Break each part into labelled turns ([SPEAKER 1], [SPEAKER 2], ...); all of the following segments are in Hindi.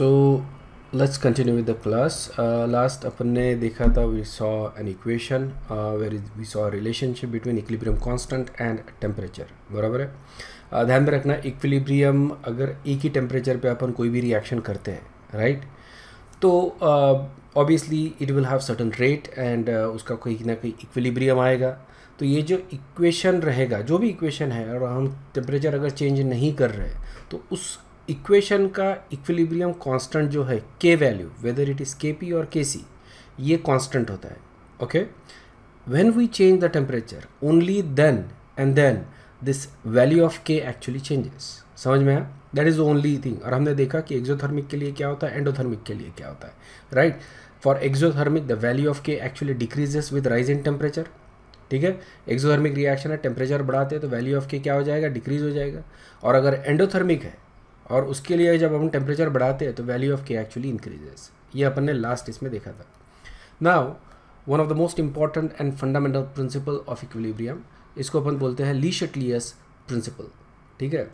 [SPEAKER 1] So let's continue with the class last अपन ने देखा था we saw an equation where is we saw relationship between equilibrium constant and temperature बराबर है uh, ध्यान में रखना इक्विलिब्रियम अगर एक ही टेम्परेचर पे अपन कोई भी रिएक्शन करते हैं राइट तो obviously it will have certain rate and उसका कोई ना कोई इक्विलिब्रियम आएगा तो ये जो इक्वेशन रहेगा जो भी इक्वेशन है और हम टेम्परेचर अगर चेंज नहीं कर रहे तो उस इक्वेशन का इक्विलिब्रियम कांस्टेंट जो है के value whether it is K P और के सी ये कांस्टेंट होता है okay when we change the temperature only then and then this value of K actually changes समझ में आया दैट इज़ ओनली थिंग और हमने देखा कि एक्जोथर्मिक के लिए क्या होता है एंडोथर्मिक के लिए क्या होता है right for exothermic the value of K actually decreases with rise in temperature ठीक है एक्जोथर्मिक रिएक्शन है टेम्परेचर बढ़ाते हैं तो वैल्यू ऑफ के क्या हो जाएगा डिक्रीज हो जाएगा और अगर एंडोथर्मिक है और उसके लिए जब हम टेम्परेचर बढ़ाते हैं तो value of K actually increases ये अपन ने लास्ट इसमें देखा था now one of the most important and fundamental principle of equilibrium इसको अपन बोलते हैं लीशटलियस प्रिंसिपल ठीक है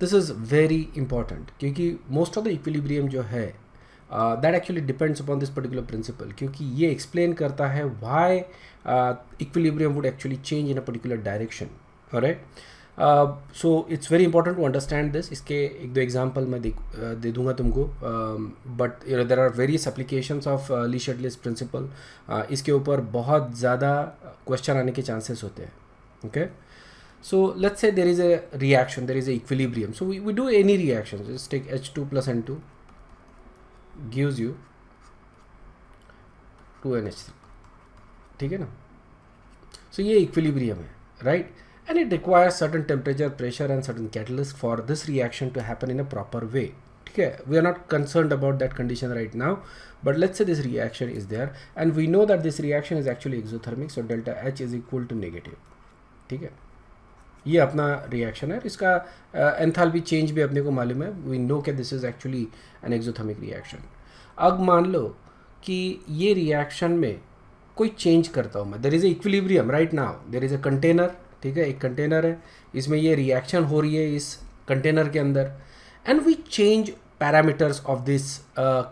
[SPEAKER 1] दिस इज़ वेरी इंपॉर्टेंट क्योंकि मोस्ट ऑफ द इक्विलिब्रियम जो है that actually depends upon this particular principle क्योंकि ये एक्सप्लेन करता है why equilibrium would actually change in a particular direction right so it's very important to understand this इसके एक दो एग्जाम्पल मैं uh, दे दूंगा तुमको but there are various applications of Le Chatelier's principle इसके ऊपर बहुत ज़्यादा क्वेश्चन आने के चांसेस होते हैं okay so let's say there is a reaction there is a equilibrium so we do any reaction take H two plus N two gives you two N H three ठीक है ना सो ये इक्विलिब्रियम है right right? and it requires certain temperature, pressure and certain catalyst for this reaction to happen in a proper way. Okay, we are not concerned about that condition right now, but let's say this reaction is there and we know that this reaction is actually exothermic, so delta H is equal to negative. Okay, ये अपना रिएक्शन है इसका एंथाल्पी चेंज भी अपने को मालूम है वी नो के this is actually an exothermic reaction अब मान लो कि ये रिएक्शन में कोई चेंज करता हूँ मैं there is a equilibrium right now there is a container ठीक है एक कंटेनर है इसमें ये रिएक्शन हो रही है इस कंटेनर के अंदर and we change parameters of this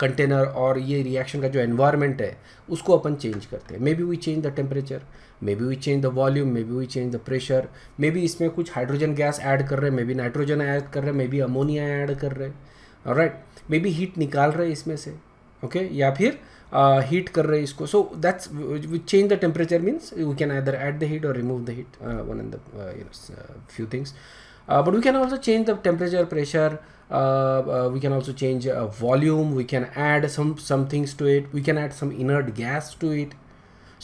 [SPEAKER 1] container और ये रिएक्शन का जो एनवायरनमेंट है उसको अपन चेंज करते हैं maybe we change the temperature maybe we change the volume maybe we change the pressure maybe इसमें कुछ हाइड्रोजन गैस ऐड कर रहे हैं मे बी नाइट्रोजन ऐड कर रहे हैं मे बी अमोनिया ऐड कर रहे हैं राइट मे बी हीट निकाल रहे हैं इसमें से ओके okay? या फिर हीट uh, कर रहे इसको so that's which change the temperature means we can either add the heat और remove the heat one and the few things but we can also change the temperature pressure we can also change volume we can add some things to it we can add some inert gas to it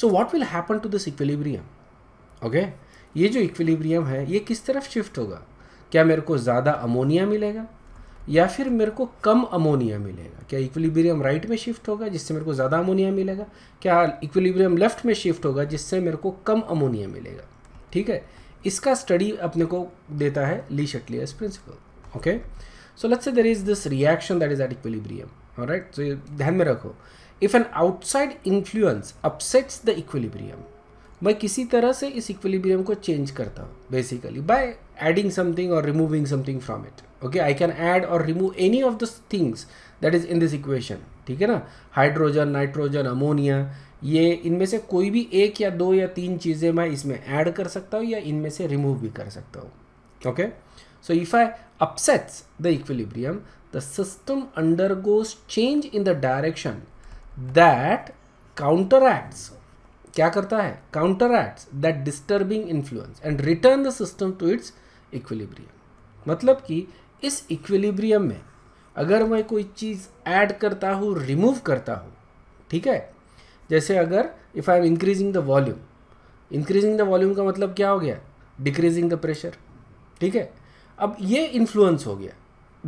[SPEAKER 1] so what will happen to this equilibrium okay ये जो इक्वलीब्रियम है ये किस तरफ शिफ्ट होगा क्या मेरे को ज़्यादा अमोनिया मिलेगा या फिर मेरे को कम अमोनिया मिलेगा क्या इक्विलिब्रियम राइट में शिफ्ट होगा जिससे मेरे को ज़्यादा अमोनिया मिलेगा क्या इक्विलिब्रियम लेफ्ट में शिफ्ट होगा जिससे मेरे को कम अमोनिया मिलेगा ठीक है इसका स्टडी अपने को देता है Le Chatelier's principle okay so let's say there is this reaction that is at equilibrium right so ये ध्यान में रखो if an outside influence upsets the equilibrium मैं किसी तरह से इस इक्विलिब्रियम को चेंज करता हूँ basically by adding something or removing something from it okay i can add or remove any of the things that is in this equation ठीक है ना हाइड्रोजन नाइट्रोजन अमोनिया ये इनमें से कोई भी एक या दो या तीन चीज़ें मैं इसमें ऐड कर सकता हूँ या इनमें से रिमूव भी कर सकता हूँ okay so if I upsets the equilibrium the system undergoes change in the direction that counteracts क्या करता है counteracts that disturbing influence and return the system to its equilibrium मतलब कि इस इक्विलिब्रियम में अगर मैं कोई चीज़ ऐड करता हूँ रिमूव करता हूँ ठीक है जैसे अगर if I am increasing the volume increasing the volume का मतलब क्या हो गया डिक्रीजिंग द प्रेशर ठीक है अब ये इन्फ्लुएंस हो गया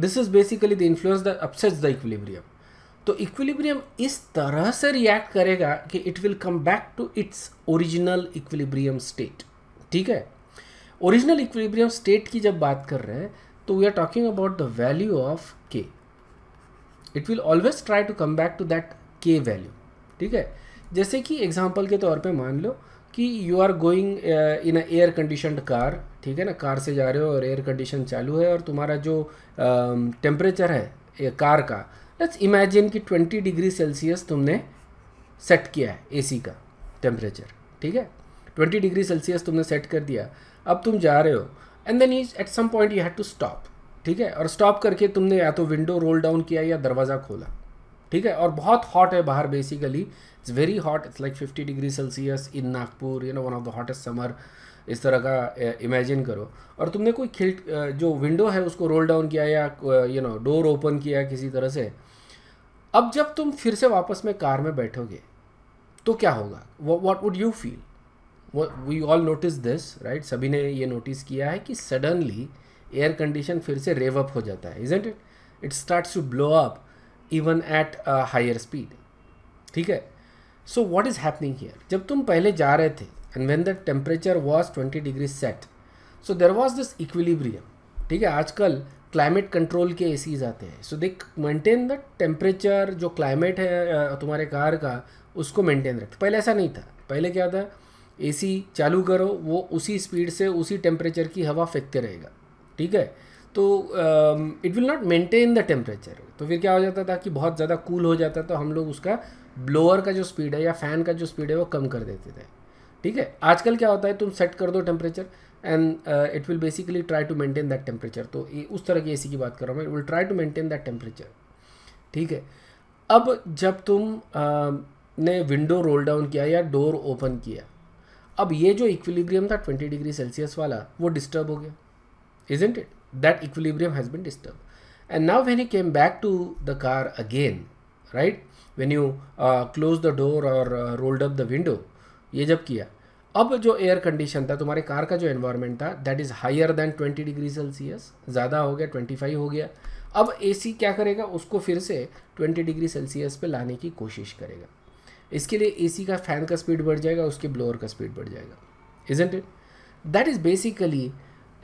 [SPEAKER 1] this is basically the influence the upsets the equilibrium तो इक्विलिब्रियम इस तरह से रिएक्ट करेगा कि it will come back to its original equilibrium state ठीक है ओरिजिनल इक्विलिब्रियम स्टेट की जब बात कर रहे हैं तो we are talking about the value of K it will always try to come back to that K value ठीक है जैसे कि एग्जाम्पल के तौर पर मान लो कि you are going in a air conditioned car ठीक है ना कार से जा रहे हो और एयर कंडीशन चालू है और तुम्हारा जो टेम्परेचर um, uh, है कार का लेट्स इमेजिन कि 20 डिग्री सेल्सियस तुमने सेट किया है एसी का टेम्परेचर ठीक है 20 डिग्री सेल्सियस तुमने सेट कर दिया अब तुम जा रहे हो and then is at some point you had to stop ठीक है और स्टॉप करके तुमने या तो विंडो रोल डाउन किया या दरवाज़ा खोला ठीक है और बहुत हॉट है बाहर basically it's very hot it's like fifty degree Celsius in Nagpur you know one of the hottest summer इस तरह का इमेजिन करो और तुमने कोई खिल जो विंडो है उसको रोल डाउन किया या यू नो डोर ओपन किया किसी तरह से अब जब तुम फिर से वापस में कार में बैठोगे तो क्या होगा what would you feel we all notice this right सभी ने ये नोटिस किया है कि सडनली एयर कंडीशन फिर से रेव अप हो जाता है isn't it it starts to blow up even at higher speed ठीक है so what is happening here जब तुम पहले जा रहे थे and when the temperature was twenty degree set so there was this equilibrium ठीक है आजकल क्लाइमेट कंट्रोल के एसीज आते हैं so they maintain the temperature जो क्लाइमेट है तुम्हारे कार का उसको मेंटेन रखते पहले ऐसा नहीं था पहले क्या था एसी चालू करो वो उसी स्पीड से उसी टेम्परेचर की हवा फेंकते रहेगा ठीक है तो it will not maintain the temperature तो फिर क्या हो जाता था कि बहुत ज़्यादा कूल हो जाता तो हम लोग उसका ब्लोअर का जो स्पीड है या फ़ैन का जो स्पीड है वो कम कर देते थे ठीक है आजकल क्या होता है तुम सेट कर दो temperature and it will basically try to maintain that temperature तो उस तरह की एसी की बात कर रहा हूँ मैं it will try to maintain that temperature ठीक है अब जब तुम uh, ने विंडो रोल डाउन किया या डोर ओपन किया अब ये जो इक्विलिब्रियम था 20 डिग्री सेल्सियस वाला वो डिस्टर्ब हो गया isn't it that equilibrium has been disturb and now when you came back to the car again right when you close the door और रोल्ड अप द विंडो ये जब किया अब जो एयर कंडीशन था तुम्हारे कार का जो एनवायरमेंट था that is higher than 20 degree Celsius ज़्यादा हो गया 25 हो गया अब एसी क्या करेगा उसको फिर से 20 डिग्री सेल्सियस पे लाने की कोशिश करेगा इसके लिए एसी का फ़ैन का स्पीड बढ़ जाएगा उसके ब्लोअर का स्पीड बढ़ जाएगा is it that is basically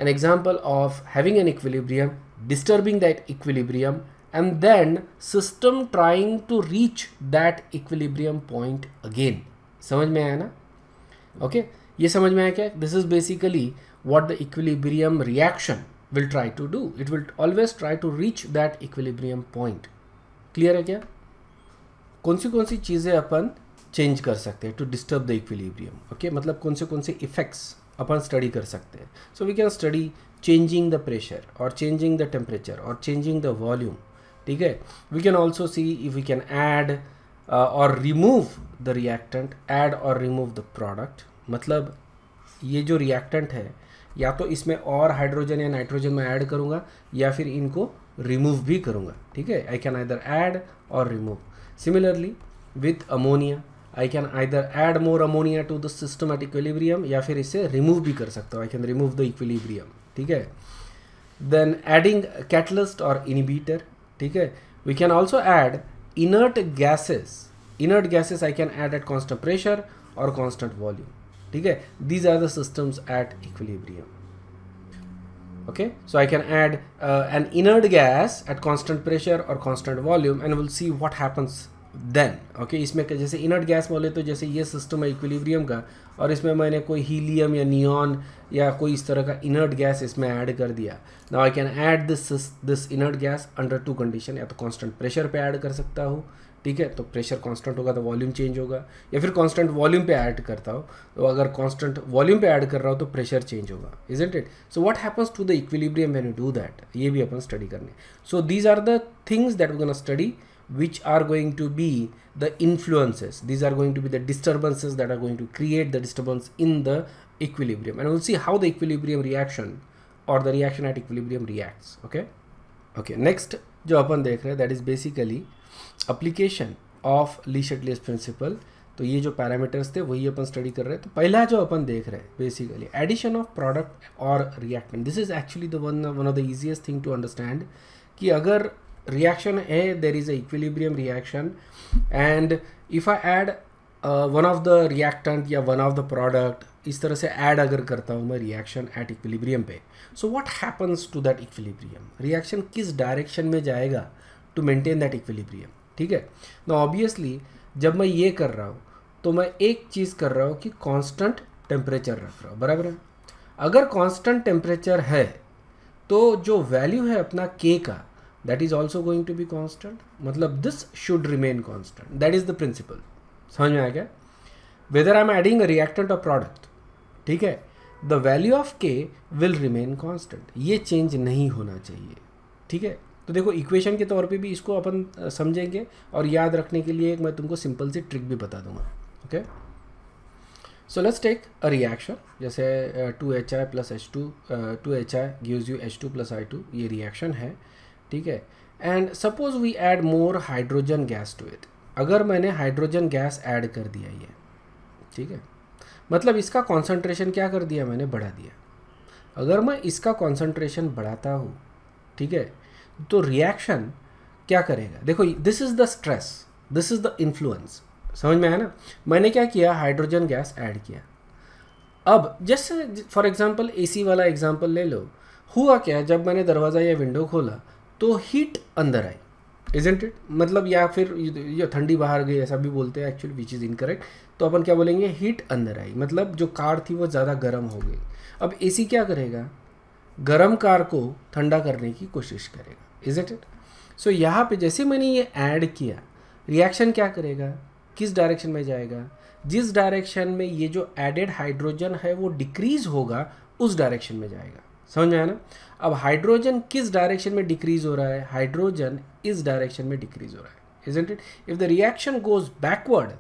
[SPEAKER 1] an example of having an equilibrium disturbing that equilibrium and then system trying to reach that equilibrium point again समझ में आया ना ओके okay? ये समझ में आया क्या this is basically what the equilibrium reaction will try to do it will always try to reach that equilibrium point clear है क्या कौन सी कौन सी चीज़ें अपन चेंज कर सकते हैं to disturb the equilibrium okay मतलब कौन से कौन से इफेक्ट्स अपन स्टडी कर सकते हैं so we can study changing the pressure और चेंजिंग द टेम्परेचर और चेंजिंग द वॉल्यूम ठीक है we can also see if we can add और रिमूव द रिएक्टेंट ऐड और रिमूव द प्रोडक्ट मतलब ये जो रिएक्टेंट है या तो इसमें और हाइड्रोजन या नाइट्रोजन में ऐड करूँगा या फिर इनको रिमूव भी करूँगा ठीक है आई कैन आइदर ऐड और remove Similarly, with ammonia, I can either add more ammonia to the systematic equilibrium या फिर इसे रिमूव भी कर सकता हूँ I can remove the equilibrium ठीक है देन एडिंग कैटलिस्ट और इनिबीटर ठीक है we can also add inert gases inert gases I can add at constant pressure और कॉन्स्टेंट वॉल्यूम ठीक है these are the systems at equilibrium okay so I can add uh, an inert gas at constant pressure or constant volume and we'll see what happens then okay इसमें जैसे इनर्ट गैस बोले तो जैसे ये सिस्टम है इक्विलिब्रियम का और इसमें मैंने कोई हीलियम या नियॉन या कोई इस तरह का इनर्ट गैस इसमें ऐड कर दिया now I can add this this inert gas under two condition या तो कांस्टेंट प्रेशर पे ऐड कर सकता हूँ ठीक है तो प्रेशर कांस्टेंट होगा तो वॉल्यूम चेंज होगा या फिर कांस्टेंट वॉल्यूम पे ऐड करता हो तो अगर कांस्टेंट वॉल्यूम पे ऐड कर रहा हो तो प्रेशर चेंज होगा is it it so what happens to the equilibrium when you do that ये भी अपन स्टडी करने so these are the things that we study which are going to be the influences these are going to be the disturbances that are going to create the disturbance in the equilibrium and will see how the equilibrium reaction और the reaction at equilibrium reacts okay okay next जो अपन देख रहे हैं that is basically application of Le Chatelier's principle तो ये जो पैरामीटर्स थे वही अपन स्टडी कर रहे हैं तो पहला जो अपन देख रहे हैं बेसिकली एडिशन ऑफ प्रोडक्ट और reactant this is actually the one one of the easiest thing to understand कि अगर रिएक्शन है there is a equilibrium reaction and if I add one of the reactant या वन ऑफ द प्रोडक्ट इस तरह से ऐड अगर करता हूँ मैं रिएक्शन एट इक्विलिब्रियम पे so what happens to that equilibrium reaction किस डायरेक्शन में जाएगा टू मेंटेन दैट इक्विलिब्रियम ठीक है ना ऑब्वियसली जब मैं ये कर रहा हूँ तो मैं एक चीज़ कर रहा हूँ कि कांस्टेंट टेम्परेचर रख रहा हूँ बराबर है अगर कांस्टेंट टेम्परेचर है तो जो वैल्यू है अपना के का that is also going to be constant मतलब this should remain constant that is the principle समझ में आ गया whether I am adding a reactant of product ठीक है the value of K will remain constant ये चेंज नहीं होना चाहिए ठीक है तो देखो इक्वेशन के तौर पे भी इसको अपन समझेंगे और याद रखने के लिए एक मैं तुमको सिंपल सी ट्रिक भी बता दूंगा okay so let's take a reaction जैसे two H I plus H two two H I gives you H two plus I two ये रिएक्शन है ठीक है and suppose we add more hydrogen gas to it अगर मैंने हाइड्रोजन गैस ऐड कर दिया ये ठीक है मतलब इसका कॉन्सेंट्रेशन क्या कर दिया मैंने बढ़ा दिया अगर मैं इसका कॉन्सेंट्रेशन बढ़ाता हूँ ठीक है तो रिएक्शन क्या करेगा देखो this is the stress this is the influence समझ में आया ना मैंने क्या किया हाइड्रोजन गैस ऐड किया अब जैसे फॉर एग्जांपल एसी वाला एग्जांपल ले लो हुआ क्या जब मैंने दरवाज़ा या विंडो खोला तो हीट अंदर आई इजेंट इट मतलब या फिर या ठंडी बाहर गई ऐसा भी बोलते हैं एक्चुअली विच इज़ इनकरेक्ट तो अपन क्या बोलेंगे हीट अंदर आई मतलब जो कार थी वो ज़्यादा गर्म हो गई अब एसी क्या करेगा गर्म कार को ठंडा करने की कोशिश करेगा इज इट इट सो यहाँ पे जैसे मैंने ये ऐड किया रिएक्शन क्या करेगा किस डायरेक्शन में जाएगा जिस डायरेक्शन में ये जो एडेड हाइड्रोजन है वो डिक्रीज होगा उस डायरेक्शन में जाएगा समझ में आया ना अब हाइड्रोजन किस डायरेक्शन में डिक्रीज हो रहा है हाइड्रोजन इस डायरेक्शन में डिक्रीज हो रहा है is it if the reaction goes backward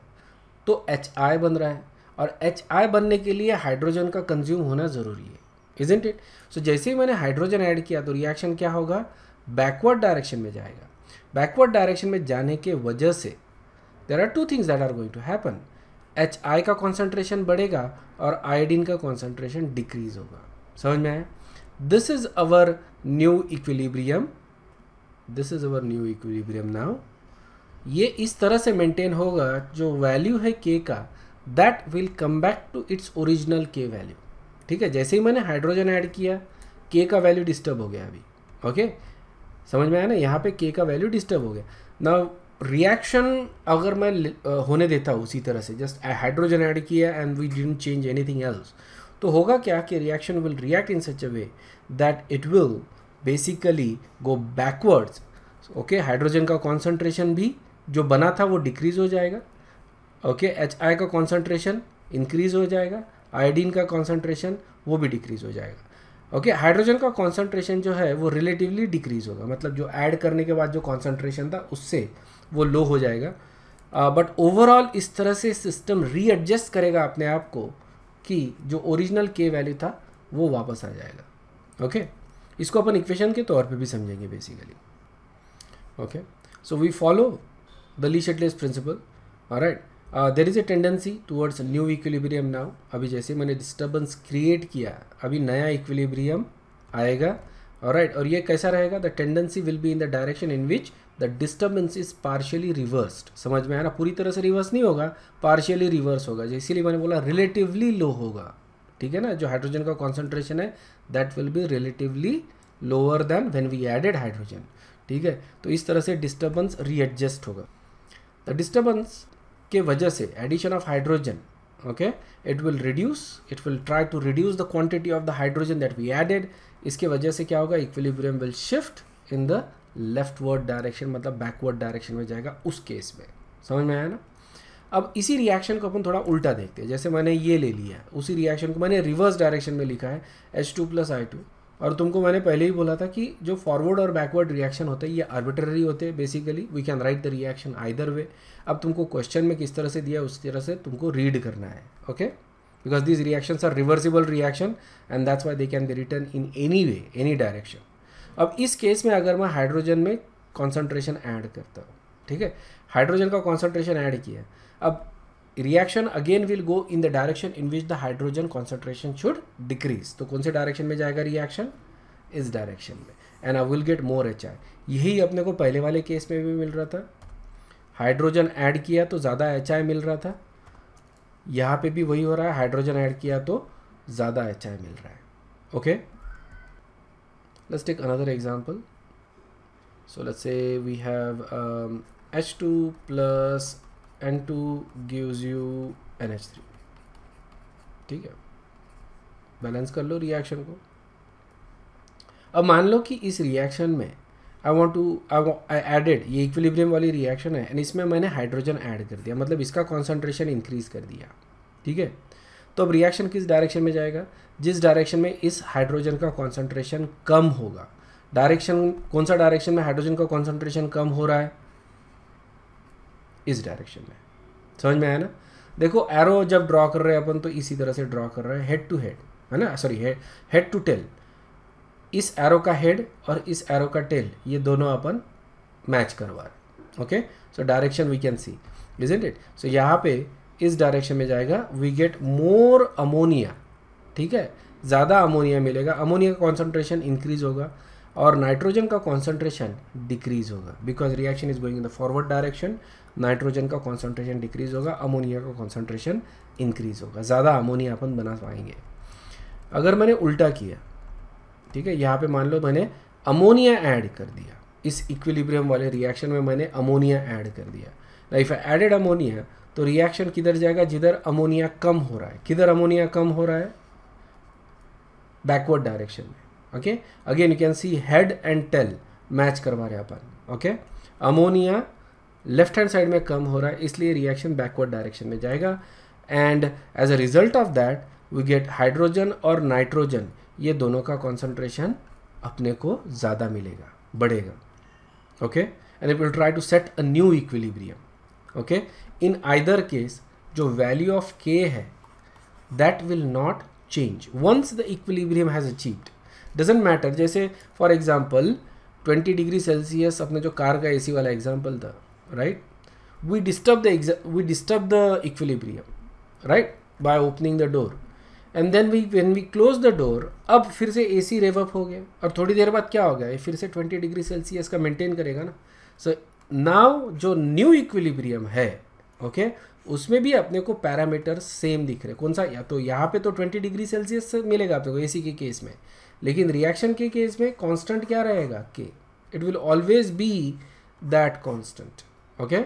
[SPEAKER 1] तो एच आई बन रहा है और एच आई बनने के लिए हाइड्रोजन का कंज्यूम होना ज़रूरी है इजेंट इट सो जैसे ही मैंने हाइड्रोजन ऐड किया तो रिएक्शन क्या होगा बैकवर्ड डायरेक्शन में जाएगा बैकवर्ड डायरेक्शन में जाने के वजह से there are two things that are going to happen H I का कॉन्सेंट्रेशन बढ़ेगा और आयोडीन का कॉन्सेंट्रेशन डिक्रीज होगा समझ में आया this is our new equilibrium this is our new equilibrium now ये इस तरह से मेंटेन होगा जो वैल्यू है के का that will come back to its original K value ठीक है जैसे ही मैंने हाइड्रोजन ऐड किया के का वैल्यू डिस्टर्ब हो गया अभी ओके समझ में आया ना यहाँ पे के का वैल्यू डिस्टर्ब हो गया ना रिएक्शन अगर मैं होने देता हूँ उसी तरह से जस्ट हाइड्रोजन ऐड किया and we didn't change anything else तो होगा क्या कि reaction will react in such a way that it will basically go backwards okay hydrogen का कॉन्सेंट्रेशन भी जो बना था वो डिक्रीज हो जाएगा ओके एच आई का कॉन्सेंट्रेशन इंक्रीज हो जाएगा आयोडीन का कॉन्सेंट्रेशन वो भी डिक्रीज़ हो जाएगा ओके okay, हाइड्रोजन का कॉन्सेंट्रेशन जो है वो रिलेटिवली डिक्रीज होगा मतलब जो ऐड करने के बाद जो कॉन्सेंट्रेशन था उससे वो लो हो जाएगा बट uh, ओवरऑल इस तरह से सिस्टम रीएडजस्ट करेगा अपने आप को कि जो ओरिजिनल के वैल्यू था वो वापस आ जाएगा ओके okay? इसको अपन इक्वेशन के तौर पे भी समझेंगे basically okay so we follow the Le Chatelier's principle right there is a tendency towards new equilibrium now अभी जैसे मैंने डिस्टर्बेंस क्रिएट किया अभी नया इक्विलिब्रियम आएगा और राइट और ये कैसा रहेगा the tendency will be in the direction in which the disturbance is partially reversed समझ में आया ना पूरी तरह से रिवर्स नहीं होगा पार्शियली रिवर्स होगा इसीलिए मैंने बोला रिलेटिवली लो होगा ठीक है ना जो हाइड्रोजन का कॉन्सेंट्रेशन है that will be relatively lower than when we added hydrogen ठीक है तो इस तरह से डिस्टर्बेंस रीएडजस्ट होगा द डिस्टर्बेंस के वजह से addition of hydrogen okay it will reduce it will try to reduce the quantity of the hydrogen that we added इसके वजह से क्या होगा equilibrium will shift in the leftward direction मतलब बैकवर्ड डायरेक्शन में जाएगा उस केस में समझ में आया ना अब इसी रिएक्शन को अपन थोड़ा उल्टा देखते हैं जैसे मैंने ये ले लिया उसी रिएक्शन को मैंने रिवर्स डायरेक्शन में लिखा है H two plus I two और तुमको मैंने पहले ही बोला था कि जो फॉरवर्ड और बैकवर्ड रिएक्शन होते हैं ये आर्बिट्ररी होते हैं basically we can write the reaction either way अब तुमको क्वेश्चन में किस तरह से दिया उस तरह से तुमको रीड करना है okay because this reactions are reversible reaction and that's why they can be written in any way any direction अब इस केस में अगर मैं हाइड्रोजन में कॉन्सेंट्रेशन ऐड करता हूँ ठीक है हाइड्रोजन का कॉन्सेंट्रेशन ऐड किया अब reaction again will go in the direction in which the hydrogen concentration should decrease तो कौन से डायरेक्शन में जाएगा रिएक्शन इस डायरेक्शन में and I will get more H यही अपने को पहले वाले केस में भी मिल रहा था हाइड्रोजन ऐड किया तो ज़्यादा एच आई मिल रहा था यहाँ पे भी वही हो रहा है हाइड्रोजन ऐड किया तो ज़्यादा एच आई मिल रहा है okay let's take another say we have H two plus N two plus you N H three ठीक है बैलेंस कर लो रिएक्शन को अब मान लो कि इस रिएक्शन में I want to I added ये इक्विलिब्रियम वाली रिएक्शन है एंड इसमें मैंने हाइड्रोजन ऐड कर दिया मतलब इसका कॉन्सेंट्रेशन इंक्रीज कर दिया ठीक है तो अब रिएक्शन किस डायरेक्शन में जाएगा जिस डायरेक्शन में इस हाइड्रोजन का कॉन्सेंट्रेशन कम होगा डायरेक्शन कौन सा डायरेक्शन में हाइड्रोजन का कॉन्सेंट्रेशन कम हो रहा है इस डायरेक्शन में समझ में आया ना देखो एरो जब ड्रॉ कर रहे हैं अपन तो इसी तरह से ड्रॉ कर रहे हैं हेड टू हेड है ना सॉरी हेड टू टेल इस एरो का हेड और इस एरो का टेल ये दोनों अपन मैच करवा रहे okay so direction we can see is it it so यहाँ पे इस डायरेक्शन में जाएगा वी गेट मोर अमोनिया ठीक है ज़्यादा अमोनिया मिलेगा अमोनिया का कॉन्सेंट्रेशन इंक्रीज होगा और नाइट्रोजन का कॉन्सेंट्रेशन डिक्रीज होगा because reaction is going in the forward direction nitrogen का कॉन्सेंट्रेशन डिक्रीज होगा अमोनिया का कॉन्सेंट्रेशन इंक्रीज होगा ज़्यादा अमोनिया अपन बना पाएंगे अगर मैंने उल्टा किया ठीक है यहाँ पे मान लो मैंने अमोनिया ऐड कर दिया इस इक्विलिब्रियम वाले रिएक्शन में मैंने अमोनिया ऐड कर दिया ना इफ़ आई एडेड अमोनिया तो रिएक्शन किधर जाएगा जिधर अमोनिया कम हो रहा है किधर अमोनिया कम हो रहा है बैकवर्ड डायरेक्शन में okay again you can see head and tail match करवा रहे अपन okay ammonia left hand side में कम हो रहा है इसलिए रिएक्शन बैकवर्ड डायरेक्शन में जाएगा and as a result of that we get hydrogen और नाइट्रोजन ये दोनों का कॉन्सेंट्रेशन अपने को ज़्यादा मिलेगा बढ़ेगा okay and it will try to set a new equilibrium okay in either case जो वैल्यू ऑफ के है that will not change once the equilibrium has achieved doesn't matter जैसे फॉर एग्जाम्पल 20 डिग्री सेल्सियस अपने जो कार का एसी वाला एग्जाम्पल था right we disturb the we disturb the equilibrium right by opening the door and then we when we close the door अब फिर से ए सी रेवअप हो गया और थोड़ी देर बाद क्या हो गया ये फिर से ट्वेंटी डिग्री सेल्सियस का मेंटेन करेगा ना सो so, नाव जो न्यू इक्विलिब्रियम है ओके okay, उसमें भी अपने को पैरामीटर सेम दिख रहे कौन सा या तो यहाँ पे तो ट्वेंटी डिग्री सेल्सियस से मिलेगा आपको सी के केस में लेकिन रिएक्शन के केस में कॉन्स्टेंट क्या रहेगा K it will always be that constant okay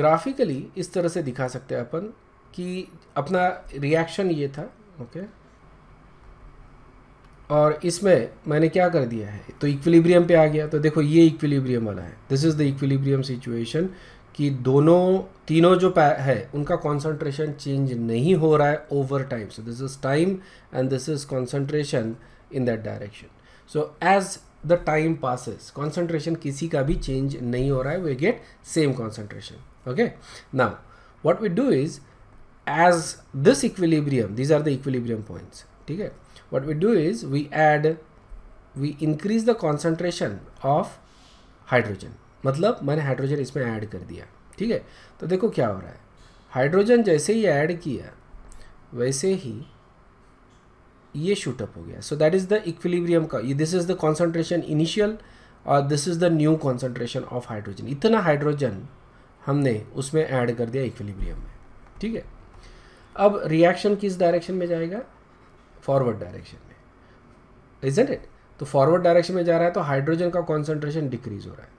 [SPEAKER 1] graphically इस तरह से दिखा सकते हैं अपन कि अपना रिएक्शन ये था ओके और इसमें मैंने क्या कर दिया है तो इक्विलिब्रियम पे आ गया तो देखो ये इक्विलिब्रियम वाला है this is the equilibrium situation कि दोनों तीनों जो है उनका कॉन्सेंट्रेशन चेंज नहीं हो रहा है over time so this is time and this is concentration in that direction so as the time passes concentration किसी का भी चेंज नहीं हो रहा है we get same concentration okay now what we do is as this equilibrium these are the equilibrium points ठीक है what we do is we add we increase the concentration of hydrogen मतलब मैंने हाइड्रोजन इसमें ऐड कर दिया ठीक है तो देखो क्या हो रहा है हाइड्रोजन जैसे ही ऐड किया वैसे ही ये शूटअप हो गया so that is the equilibrium का this is the concentration initial और this is the new concentration of hydrogen इतना हाइड्रोजन हमने उसमें ऐड कर दिया इक्विलिब्रियम में ठीक है अब रिएक्शन किस डायरेक्शन में जाएगा फॉरवर्ड डायरेक्शन में इजेंट इट तो फॉरवर्ड डायरेक्शन में जा रहा है तो हाइड्रोजन का कॉन्सेंट्रेशन डिक्रीज हो रहा है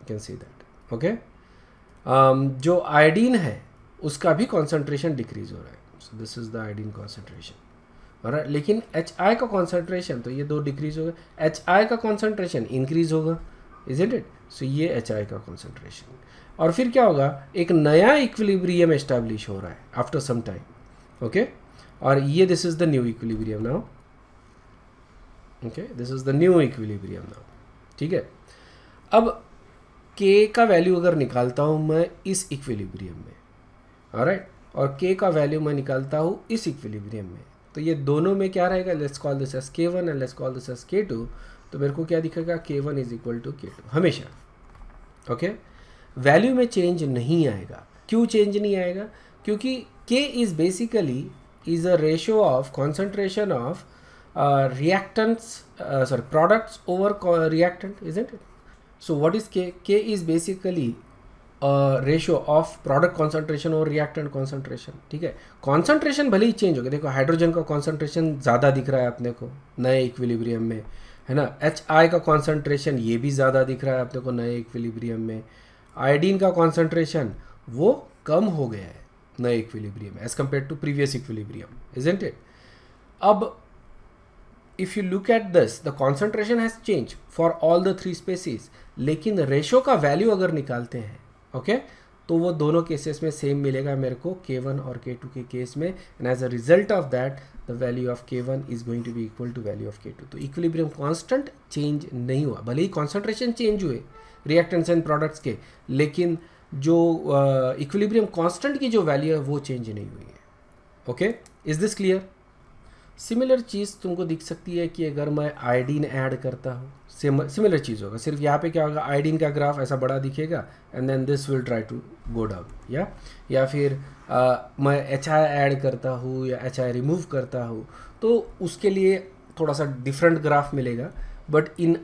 [SPEAKER 1] you can see that okay जो आयोडीन है उसका भी कॉन्सेंट्रेशन डिक्रीज हो रहा है so this is the iodine concentration लेकिन एच आई का कॉन्सेंट्रेशन तो ये दो डिक्रीज होगा एच आई का कॉन्सेंट्रेशन इंक्रीज होगा इज इट इट सो ये एच आई का कॉन्सेंट्रेशन और फिर क्या होगा एक नया इक्विलिब्रियम एस्टैब्लिश हो रहा है आफ्टर सम टाइम ओके और ये this is the new equilibrium now okay this is the new equilibrium now ठीक है अब के का वैल्यू अगर निकालता हूँ मैं इस इक्विलिब्रियम में और राइट और के का वैल्यू मैं निकालता हूँ इस इक्विलिब्रियम में तो ये दोनों में क्या रहेगा let's call this as K one and let's call this as K two तो मेरे को क्या दिखेगा K one is equal to K two हमेशा ओके okay? वैल्यू में चेंज नहीं आएगा क्यों चेंज नहीं आएगा क्योंकि K is basically is a ratio of concentration of reactants sorry products over reactant is it so what is K K is basically ratio of product concentration और रिएक्टेंट कॉन्सेंट्रेशन ठीक है कॉन्सेंट्रेशन भले ही चेंज हो गया देखो हाइड्रोजन का कॉन्सेंट्रेशन ज़्यादा दिख रहा है अपने को नए इक्विलिब्रियम में है ना एच आई का कॉन्सेंट्रेशन ये भी ज़्यादा दिख रहा है अपने को नए इक्विलिब्रियम में आयोडीन का कॉन्सेंट्रेशन वो कम हो गया है नए equilibrium as compare to previous equilibrium is it अब if you look at this the concentration has change for all the three species लेकिन रेशो का वैल्यू अगर निकालते हैं ओके okay? तो वो दोनों केसेस में सेम मिलेगा मेरे को के वन और के टू के केस में and as a result of that the value of K one is going to be equal to value of K two तो इक्विलिब्रियम कांस्टेंट चेंज नहीं हुआ भले ही कॉन्सेंट्रेशन चेंज हुए रिएक्टेंट्स एंड प्रोडक्ट्स के लेकिन जो इक्विलिब्रियम uh, कांस्टेंट की जो वैल्यू है वो चेंज नहीं हुई है okay is this clear similar चीज़ तुमको दिख सकती है कि अगर मैं आयोडीन ऐड करता हूँ सिमिलर चीज़ होगा सिर्फ यहाँ पे क्या होगा आयोडीन का ग्राफ ऐसा बड़ा दिखेगा and then this will try to go down या या फिर uh, मैं एच आई ऐड करता हूँ या एच आई रिमूव करता हूँ तो उसके लिए थोड़ा सा डिफरेंट ग्राफ मिलेगा but in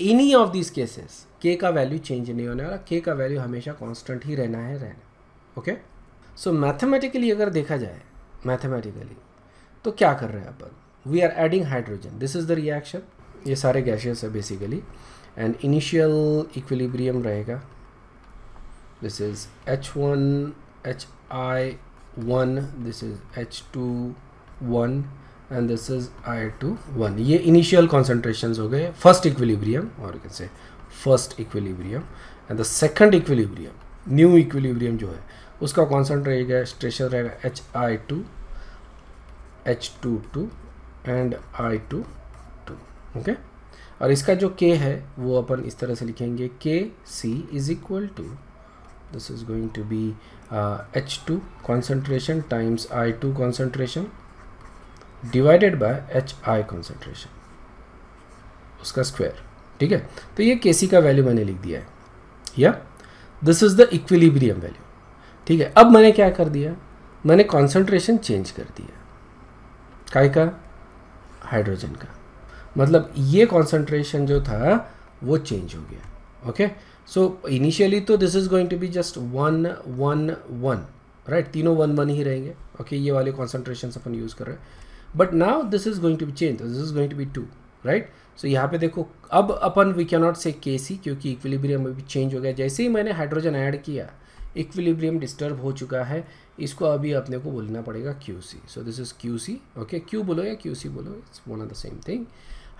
[SPEAKER 1] any of this cases K का वैल्यू चेंज नहीं होने वाला के का वैल्यू हमेशा कांस्टेंट ही रहना है रहना ओके सो मैथमेटिकली अगर देखा जाए मैथमेटिकली तो क्या कर रहे हैं अपन we are adding hydrogen this is the reaction ये सारे गैसेस है बेसिकली एंड इनिशियल इक्विलिब्रियम रहेगा this is H one H I one this is H two one and this is I two one ये इनिशियल कॉन्सेंट्रेशन हो गए फर्स्ट इक्विलिब्रियम और कैसे first equilibrium and the second equilibrium new equilibrium जो है उसका कॉन्सेंट रहेगा स्ट्रेचर रहेगा H I two H two to and I two two okay और इसका जो के है वो अपन इस तरह से लिखेंगे K C is equal to this is going to be H two concentration times I two concentration divided by H I concentration उसका स्क्वायर ठीक है तो ये के सी का वैल्यू मैंने लिख दिया है या this is the equilibrium value ठीक है अब मैंने क्या कर दिया मैंने कॉन्सेंट्रेशन चेंज कर दिया काय का हाइड्रोजन का मतलब ये कॉन्सेंट्रेशन जो था वो चेंज हो गया ओके सो इनिशियली तो this is going to be just one one one right तीनों वन वन ही रहेंगे ओके okay, ये वाले कॉन्सेंट्रेशन अपन यूज़ कर रहे हैं but now this is going to be change this is going to be two right so so, यहाँ पे देखो अब अपन वी कैन नॉट से के सी क्योंकि इक्विलिब्रियम अभी चेंज हो गया जैसे ही मैंने हाइड्रोजन ऐड किया इक्विलिब्रियम डिस्टर्ब हो चुका है इसको अभी अपने को बोलना पड़ेगा Q C so this is Q C okay Q बोलो या क्यू सी बोलो it's one of the same thing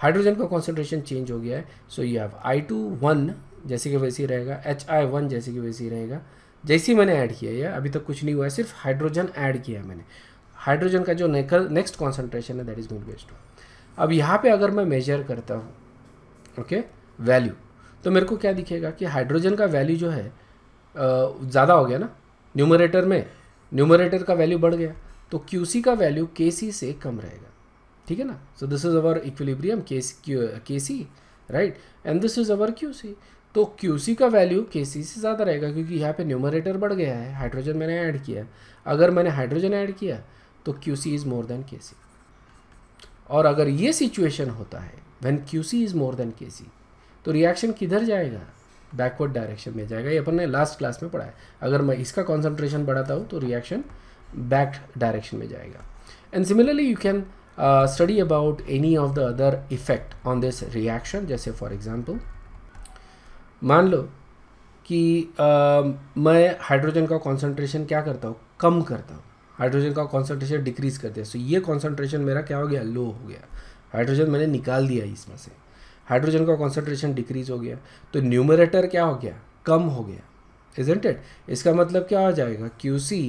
[SPEAKER 1] hydrogen का कॉन्सेंट्रेशन चेंज हो गया है so you have I two one जैसे कि वैसे ही रहेगा एच आई वन जैसे कि वैसे ही रहेगा जैसे ही मैंने ऐड किया यह अभी तक कुछ नहीं हुआ है सिर्फ हाइड्रोजन ऐड किया है मैंने हाइड्रोजन का जो नेक्स्ट कॉन्सेंट्रेशन है दैट इज गोइंग वन अब यहाँ पे अगर मैं मेजर करता हूँ ओके वैल्यू तो मेरे को क्या दिखेगा कि हाइड्रोजन का वैल्यू जो है ज़्यादा हो गया ना न्यूमरेटर में न्यूमरेटर का वैल्यू बढ़ गया तो क्यू सी का वैल्यू के सी से कम रहेगा ठीक है ना so this is our equilibrium K C right and this is our Q C तो क्यू सी का वैल्यू के सी से ज़्यादा रहेगा क्योंकि यहाँ पे न्यूमरेटर बढ़ गया है हाइड्रोजन मैंने ऐड किया अगर मैंने हाइड्रोजन ऐड किया तो Q C is more than K C और अगर ये सिचुएशन होता है when Q C is more than K C तो रिएक्शन किधर जाएगा बैकवर्ड डायरेक्शन में जाएगा ये अपन ने लास्ट क्लास में पढ़ा है अगर मैं इसका कॉन्सेंट्रेशन बढ़ाता हूँ तो रिएक्शन बैक डायरेक्शन में जाएगा and similarly you can study about any of the other effect on this reaction जैसे फॉर एग्जाम्पल मान लो कि uh, मैं हाइड्रोजन का कॉन्सेंट्रेशन क्या करता हूँ कम करता हूँ हाइड्रोजन का कॉन्सेंट्रेशन डिक्रीज कर दिया सो ये कॉन्सेंट्रेशन मेरा क्या हो गया लो हो गया हाइड्रोजन मैंने निकाल दिया इसमें से हाइड्रोजन का कॉन्सेंट्रेशन डिक्रीज हो गया तो न्यूमरेटर क्या हो गया कम हो गया इजेंट इट इसका मतलब क्या हो जाएगा Q C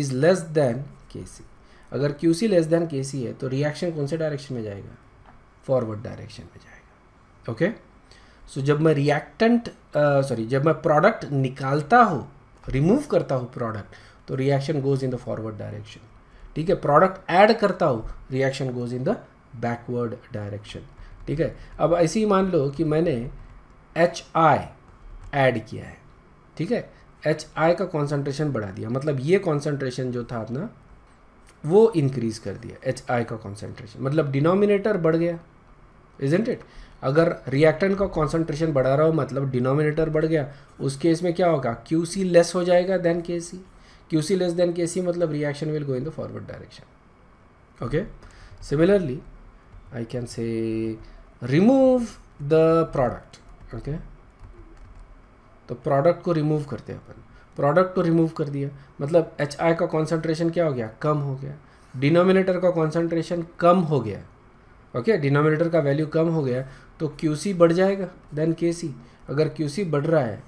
[SPEAKER 1] is less than K C अगर Q C less than K सी है तो रिएक्शन कौन से डायरेक्शन में जाएगा फॉरवर्ड डायरेक्शन में जाएगा ओके सो जब मैं रिएक्टेंट सॉरी जब मैं प्रोडक्ट निकालता हूँ रिमूव करता हूँ प्रोडक्ट तो reaction goes in the forward direction ठीक है प्रोडक्ट ऐड करता हूँ reaction goes in the backward direction ठीक है अब ऐसे ही मान लो कि मैंने एच आई ऐड किया है ठीक है एच आई का कॉन्सेंट्रेशन बढ़ा दिया मतलब ये कॉन्सेंट्रेशन जो था अपना वो इंक्रीज कर दिया एच आई का कॉन्सेंट्रेशन मतलब डिनोमिनेटर बढ़ गया इजेंट इट अगर रिएक्टेंट का कॉन्सेंट्रेशन बढ़ा रहा हो मतलब डिनोमिनेटर बढ़ गया उस केस में क्या होगा क्यू सी लेस हो जाएगा then K C Q C less than K C मतलब reaction will go in the forward direction okay similarly I can say remove the product okay तो प्रोडक्ट को रिमूव करते हैं अपन प्रोडक्ट को रिमूव कर दिया मतलब एच आई का कॉन्सेंट्रेशन क्या हो गया कम हो गया डिनोमिनेटर का कॉन्सेंट्रेशन कम हो गया ओके डिनोमिनेटर का वैल्यू कम हो गया तो क्यू सी बढ़ जाएगा देन के सी अगर क्यू सी बढ़ रहा है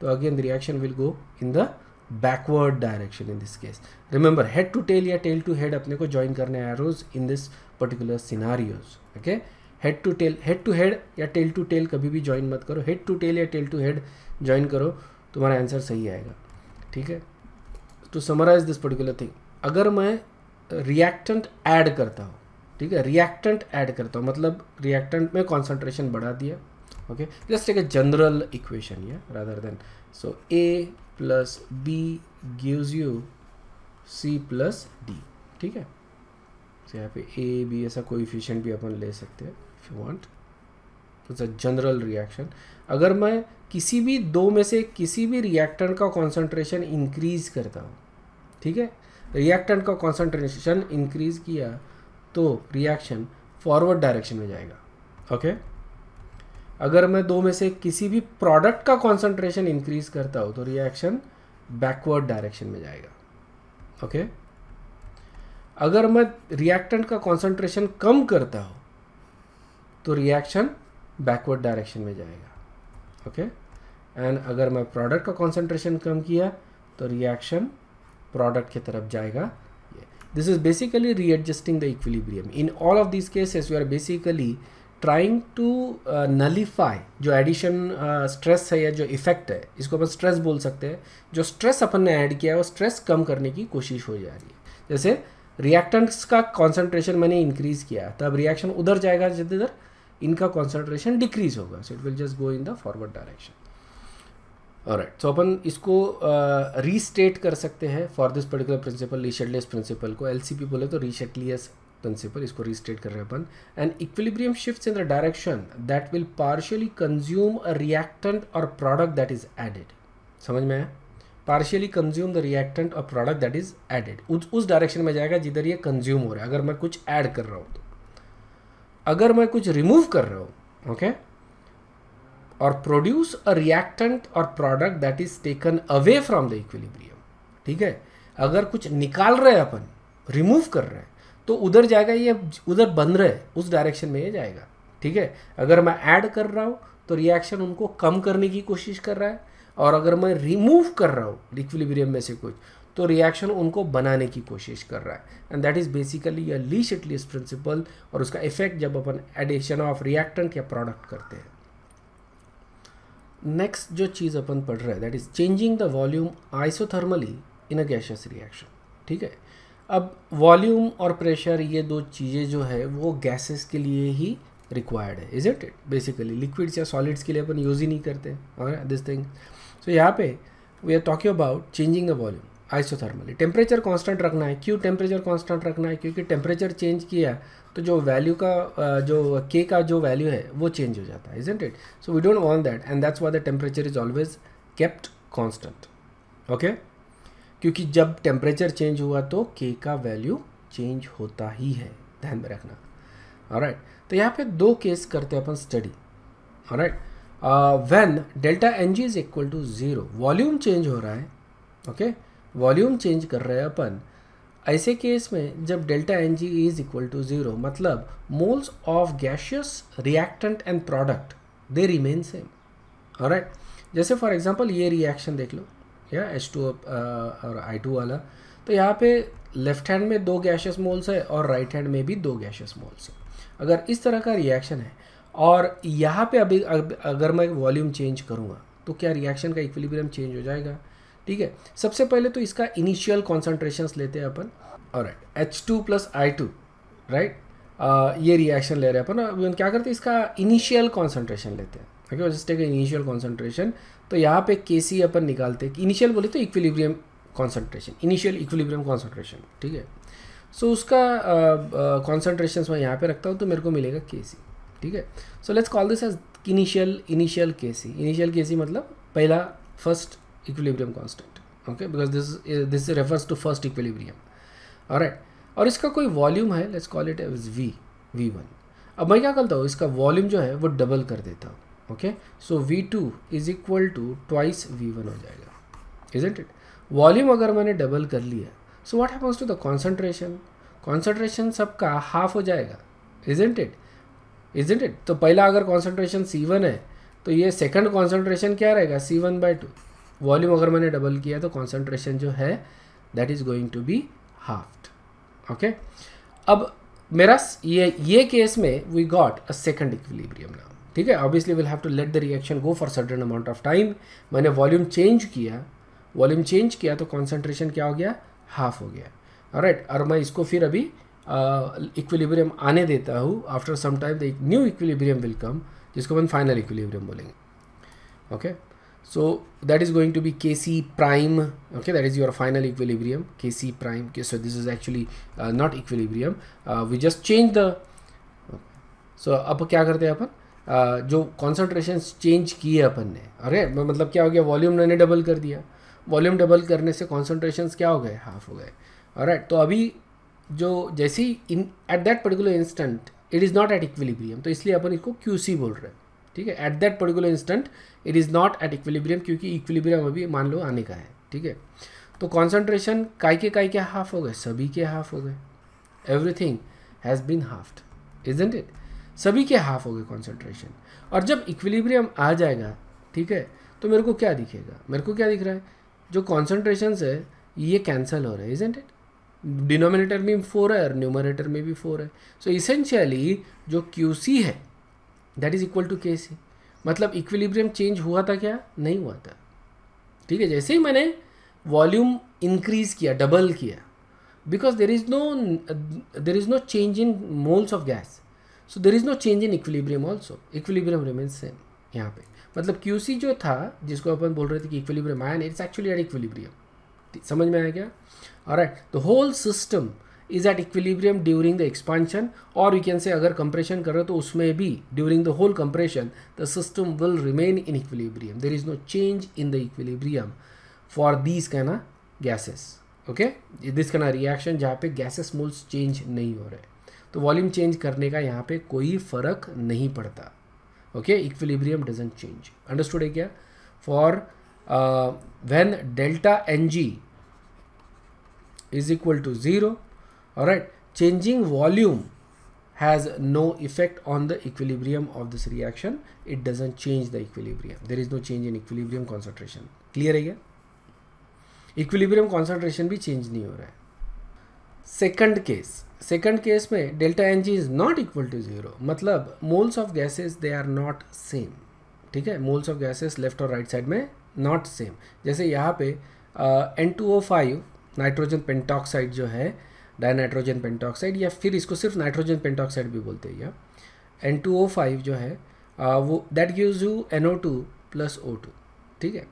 [SPEAKER 1] तो again reaction will go in the backward direction in this case remember head to tail या टेल टू हेड अपने को ज्वाइन करने arrows in this particular scenarios okay head to tail head to head या टेल टू टेल कभी भी ज्वाइन मत करो हेड टू टेल या टेल टू हेड ज्वाइन करो तुम्हारा आंसर सही आएगा ठीक है to summarize this particular thing अगर मैं रिएक्टेंट ऐड करता हूँ ठीक है रिएक्टेंट ऐड करता हूँ मतलब रिएक्टेंट में कॉन्सेंट्रेशन बढ़ा दिया ओके जस्ट एक जनरल इक्वेशन या rather than so A plus B gives you C plus D ठीक है तो यहाँ पे ए बी ऐसा कोई भी अपन ले सकते हैं if you want it's a general reaction अगर मैं किसी भी दो में से किसी भी रिएक्टेंट का कॉन्सेंट्रेशन इंक्रीज करता हूँ ठीक है रिएक्टेंट का कॉन्सेंट्रेशन इंक्रीज किया तो रिएक्शन फॉरवर्ड डायरेक्शन में जाएगा ओके okay? अगर मैं दो में से किसी भी प्रोडक्ट का कॉन्सेंट्रेशन इंक्रीज करता हूं तो रिएक्शन बैकवर्ड डायरेक्शन में जाएगा ओके okay? अगर मैं रिएक्टेंट का कॉन्सेंट्रेशन कम करता हूं तो रिएक्शन बैकवर्ड डायरेक्शन में जाएगा ओके okay? एंड अगर मैं प्रोडक्ट का कॉन्सेंट्रेशन कम किया तो रिएक्शन प्रोडक्ट की तरफ जाएगा this is basically readjusting the equilibrium in all of this cases you are basically trying to nullify जो एडिशन स्ट्रेस uh, है या जो इफेक्ट है इसको अपन स्ट्रेस बोल सकते हैं जो स्ट्रेस अपन ने ऐड किया है वो स्ट्रेस कम करने की कोशिश हो जा रही है जैसे रिएक्टेंट्स का कॉन्सेंट्रेशन मैंने इंक्रीज़ किया तब तो रिएक्शन उधर जाएगा जिधर इनका कॉन्सेंट्रेशन डिक्रीज होगा so it will just go in the forward direction और राइट सो अपन इसको रीस्टेट uh, कर सकते हैं for this particular principle Le Chatelier's principle को एल बोले तो रीशेटलियस प्रिंसिपल इसको रीस्टेट कर रहे हैं अपन and equilibrium shift in the direction that will partially consume a reactant और प्रोडक्ट दैट इज एडेड समझ में आया पार्शियली कंज्यूम द रिएक्टेंट और प्रोडक्ट दैट इज एडेड उस उस डायरेक्शन में जाएगा जिधर ये कंज्यूम हो रहा है अगर मैं कुछ ऐड कर रहा हूँ तो अगर मैं कुछ रिमूव कर रहा हूँ ओके okay? और प्रोड्यूस अ रिएक्टेंट और product that is taken away from the equilibrium ठीक है अगर कुछ निकाल रहे हैं अपन रिमूव कर रहे हैं तो उधर जाएगा ये उधर बन रहे उस डायरेक्शन में ये जाएगा ठीक है अगर मैं ऐड कर रहा हूँ तो रिएक्शन उनको कम करने की कोशिश कर रहा है और अगर मैं रिमूव कर रहा हूँ इक्विलिब्रियम में से कुछ तो रिएक्शन उनको बनाने की कोशिश कर रहा है and that is basically a at at least principle और उसका इफेक्ट जब अपन एडिशन ऑफ रिएक्टेंट या प्रोडक्ट करते हैं नेक्स्ट जो चीज़ अपन पढ़ रहे हैं that is changing the volume isothermally in a gaseous reaction ठीक है अब वॉल्यूम और प्रेशर ये दो चीज़ें जो है वो गैसेस के लिए ही रिक्वायर्ड है is it it basically liquids या सॉलिड्स के लिए अपन यूज़ ही नहीं करते और दिस थिंग सो यहाँ पे we are talking about changing the volume isothermally temperature constant रखना है क्यों टेम्परेचर कांस्टेंट रखना है क्योंकि टेम्परेचर चेंज किया तो जो वैल्यू का जो के का जो वैल्यू है वो चेंज हो जाता है is it so we don't want that and that's why the temperature is always kept constant okay क्योंकि जब टेम्परेचर चेंज हुआ तो के का वैल्यू चेंज होता ही है ध्यान में रखना राइट right. तो यहाँ पे दो केस करते हैं अपन study right when delta N G is equal to zero volume change हो रहा है ओके वॉल्यूम चेंज कर रहे हैं अपन ऐसे केस में जब delta N G is equal to zero मतलब moles of gaseous reactant and product they remain same right जैसे फॉर एग्जाम्पल ये रिएक्शन देख लो या एच टू uh, और आई टू वाला तो यहाँ पे लेफ्ट हैंड में दो गैशियस मोल्स है और राइट right हैंड में भी दो गैशियस मोल्स है अगर इस तरह का रिएक्शन है और यहाँ पे अभी अगर मैं वॉल्यूम चेंज करूँगा तो क्या रिएक्शन का इक्विलिब्रियम चेंज हो जाएगा ठीक है सबसे पहले तो इसका इनिशियल कॉन्सेंट्रेशन लेते हैं अपन और right H two plus I two right ये रिएक्शन ले रहे हैं अपन क्या करते हैं इसका इनिशियल कॉन्सेंट्रेशन लेते हैं ओके और जस्ट टेक इनिशियल कॉन्सेंट्रेशन तो यहाँ पे के सी अपन निकालते इनिशियल बोले तो equilibrium concentration initial equilibrium concentration ठीक है सो so, उसका कॉन्सेंट्रेशन uh, uh, मैं यहाँ पे रखता हूँ तो मेरे को मिलेगा के सी ठीक है so let's call this as initial initial K C initial K C मतलब पहला first equilibrium constant okay because this this refers to first equilibrium और और इसका कोई वॉल्यूम है let's call it as V V one अब मैं क्या करता हूँ इसका वॉल्यूम जो है वो डबल कर देता हूँ okay so V two is equal to twice V one हो जाएगा इज इट वॉल्यूम अगर मैंने डबल कर लिया so what happens to the concentration concentration सबका हाफ हो जाएगा इज इट इज इट तो पहला अगर कॉन्सेंट्रेशन सी वन है तो ये सेकंड कॉन्सेंट्रेशन क्या रहेगा C one by two volume अगर मैंने डबल किया तो कॉन्सेंट्रेशन जो है that is going to be half okay अब मेरा ये ये केस में we got a second equilibrium now ठीक है obviously will have to let the reaction go for certain amount of time मैंने वॉल्यूम चेंज किया वॉल्यूम चेंज किया तो कॉन्सेंट्रेशन क्या हो गया हाफ हो गया राइट और मैं इसको फिर अभी इक्विलिब्रियम uh, आने देता हूँ after some time the new equilibrium will come जिसको मैं फाइनल इक्विलिब्रियम बोलेंगे okay so that is going to be K C prime okay that is your final equilibrium K C prime K so this is actually not equilibrium we just change the so अब क्या करते हैं अपन जो कॉन्सनट्रेशन चेंज किए अपन ने अरे मतलब क्या हो गया वॉल्यूम मैंने डबल कर दिया वॉल्यूम डबल करने से कॉन्सनट्रेशन क्या हो गए हाफ हो गए और तो अभी जो जैसी in at that particular instant it is not at equilibrium तो इसलिए अपन इसको क्यू सी बोल रहे हैं ठीक है at that particular instant it is not at equilibrium क्योंकि इक्विलिब्रियम अभी मान लो आने का है ठीक है तो कॉन्सेंट्रेशन काय के काय के हाफ हो गए सभी के हाफ हो गए everything has been halved isn't it सभी के हाफ हो गए कॉन्सेंट्रेशन और जब इक्विलिब्रियम आ जाएगा ठीक है तो मेरे को क्या दिखेगा मेरे को क्या दिख रहा है जो कॉन्सेंट्रेशन है ये कैंसिल हो रहे हैं इजेंट इट डिनोमिनेटर में फोर है और न्यूमरेटर में भी फोर है सो so इसेंशियली जो क्यू सी है that is equal to K C मतलब इक्विलिब्रियम चेंज हुआ था क्या नहीं हुआ था ठीक है जैसे ही मैंने वॉल्यूम इंक्रीज किया डबल किया because there is no there is no change in moles of gas so there is no change in equilibrium also equilibrium remains same यहाँ पे मतलब क्यू सी जो था जिसको अपन बोल रहे थे कि इक्विलिब्रियम नहीं इट्स एक्चुअली एट इक्विलिब्रियम समझ में आया क्या और the whole system is at equilibrium during the expansion और यू कैन से अगर कंप्रेशन कर रहे हो तो उसमें भी during the whole compression the system will remain in equilibrium there is no change in the equilibrium for these kinda gases okay this kinda reaction जहाँ पे गैसेस मूल्स चेंज नहीं हो रहे तो वॉल्यूम चेंज करने का यहाँ पे कोई फ़र्क नहीं पड़ता okay equilibrium doesn't change understood है क्या for when delta N G is equal to zero right changing volume has no effect on the equilibrium of this reaction it doesn't change the equilibrium there is no change in equilibrium concentration clear है क्या equilibrium concentration भी change नहीं हो रहा है second case सेकंड केस में delta N G is not equal to zero मतलब moles of gases they are not same ठीक है मोल्स ऑफ गैसेस लेफ्ट और राइट साइड में नॉट सेम जैसे यहाँ पे N two O five nitrogen pentoxide जो है डायनाइट्रोजन पेंटॉक्साइड या फिर इसको सिर्फ नाइट्रोजन पेंटॉक्साइड भी बोलते हैं या एन टू ओ फाइव जो है आ, uh, वो that gives you N O two plus O two ठीक है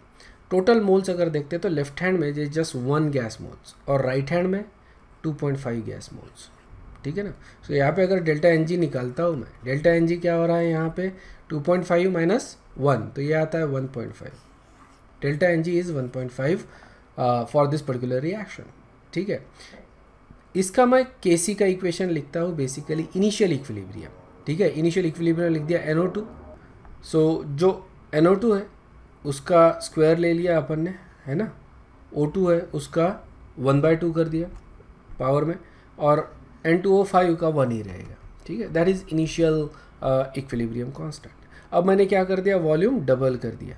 [SPEAKER 1] टोटल मोल्स अगर देखते हैं तो लेफ्ट हैंड में जस्ट वन गैस मोल्स और राइट right हैंड में 2.5 गैस मोल्स ठीक है ना सो so, यहाँ पे अगर डेल्टा एन जी निकालता हूँ मैं डेल्टा एन जी क्या हो रहा है यहाँ पे two point five minus one तो ये आता है one point five delta N G is one point five for this particular reaction ठीक है इसका मैं के सी का इक्वेशन लिखता हूँ बेसिकली इनिशियल इक्विलिब्रियम ठीक है इनिशियल इक्विलिब्रियम लिख दिया एन ओ टू सो जो एन ओ टू है उसका स्क्वायर ले लिया अपन ने है ना ओ टू है उसका वन बाय टू कर दिया पावर में और एन टू ओ फाइव का वन ही रहेगा ठीक है that is initial equilibrium constant अब मैंने क्या कर दिया वॉल्यूम डबल कर दिया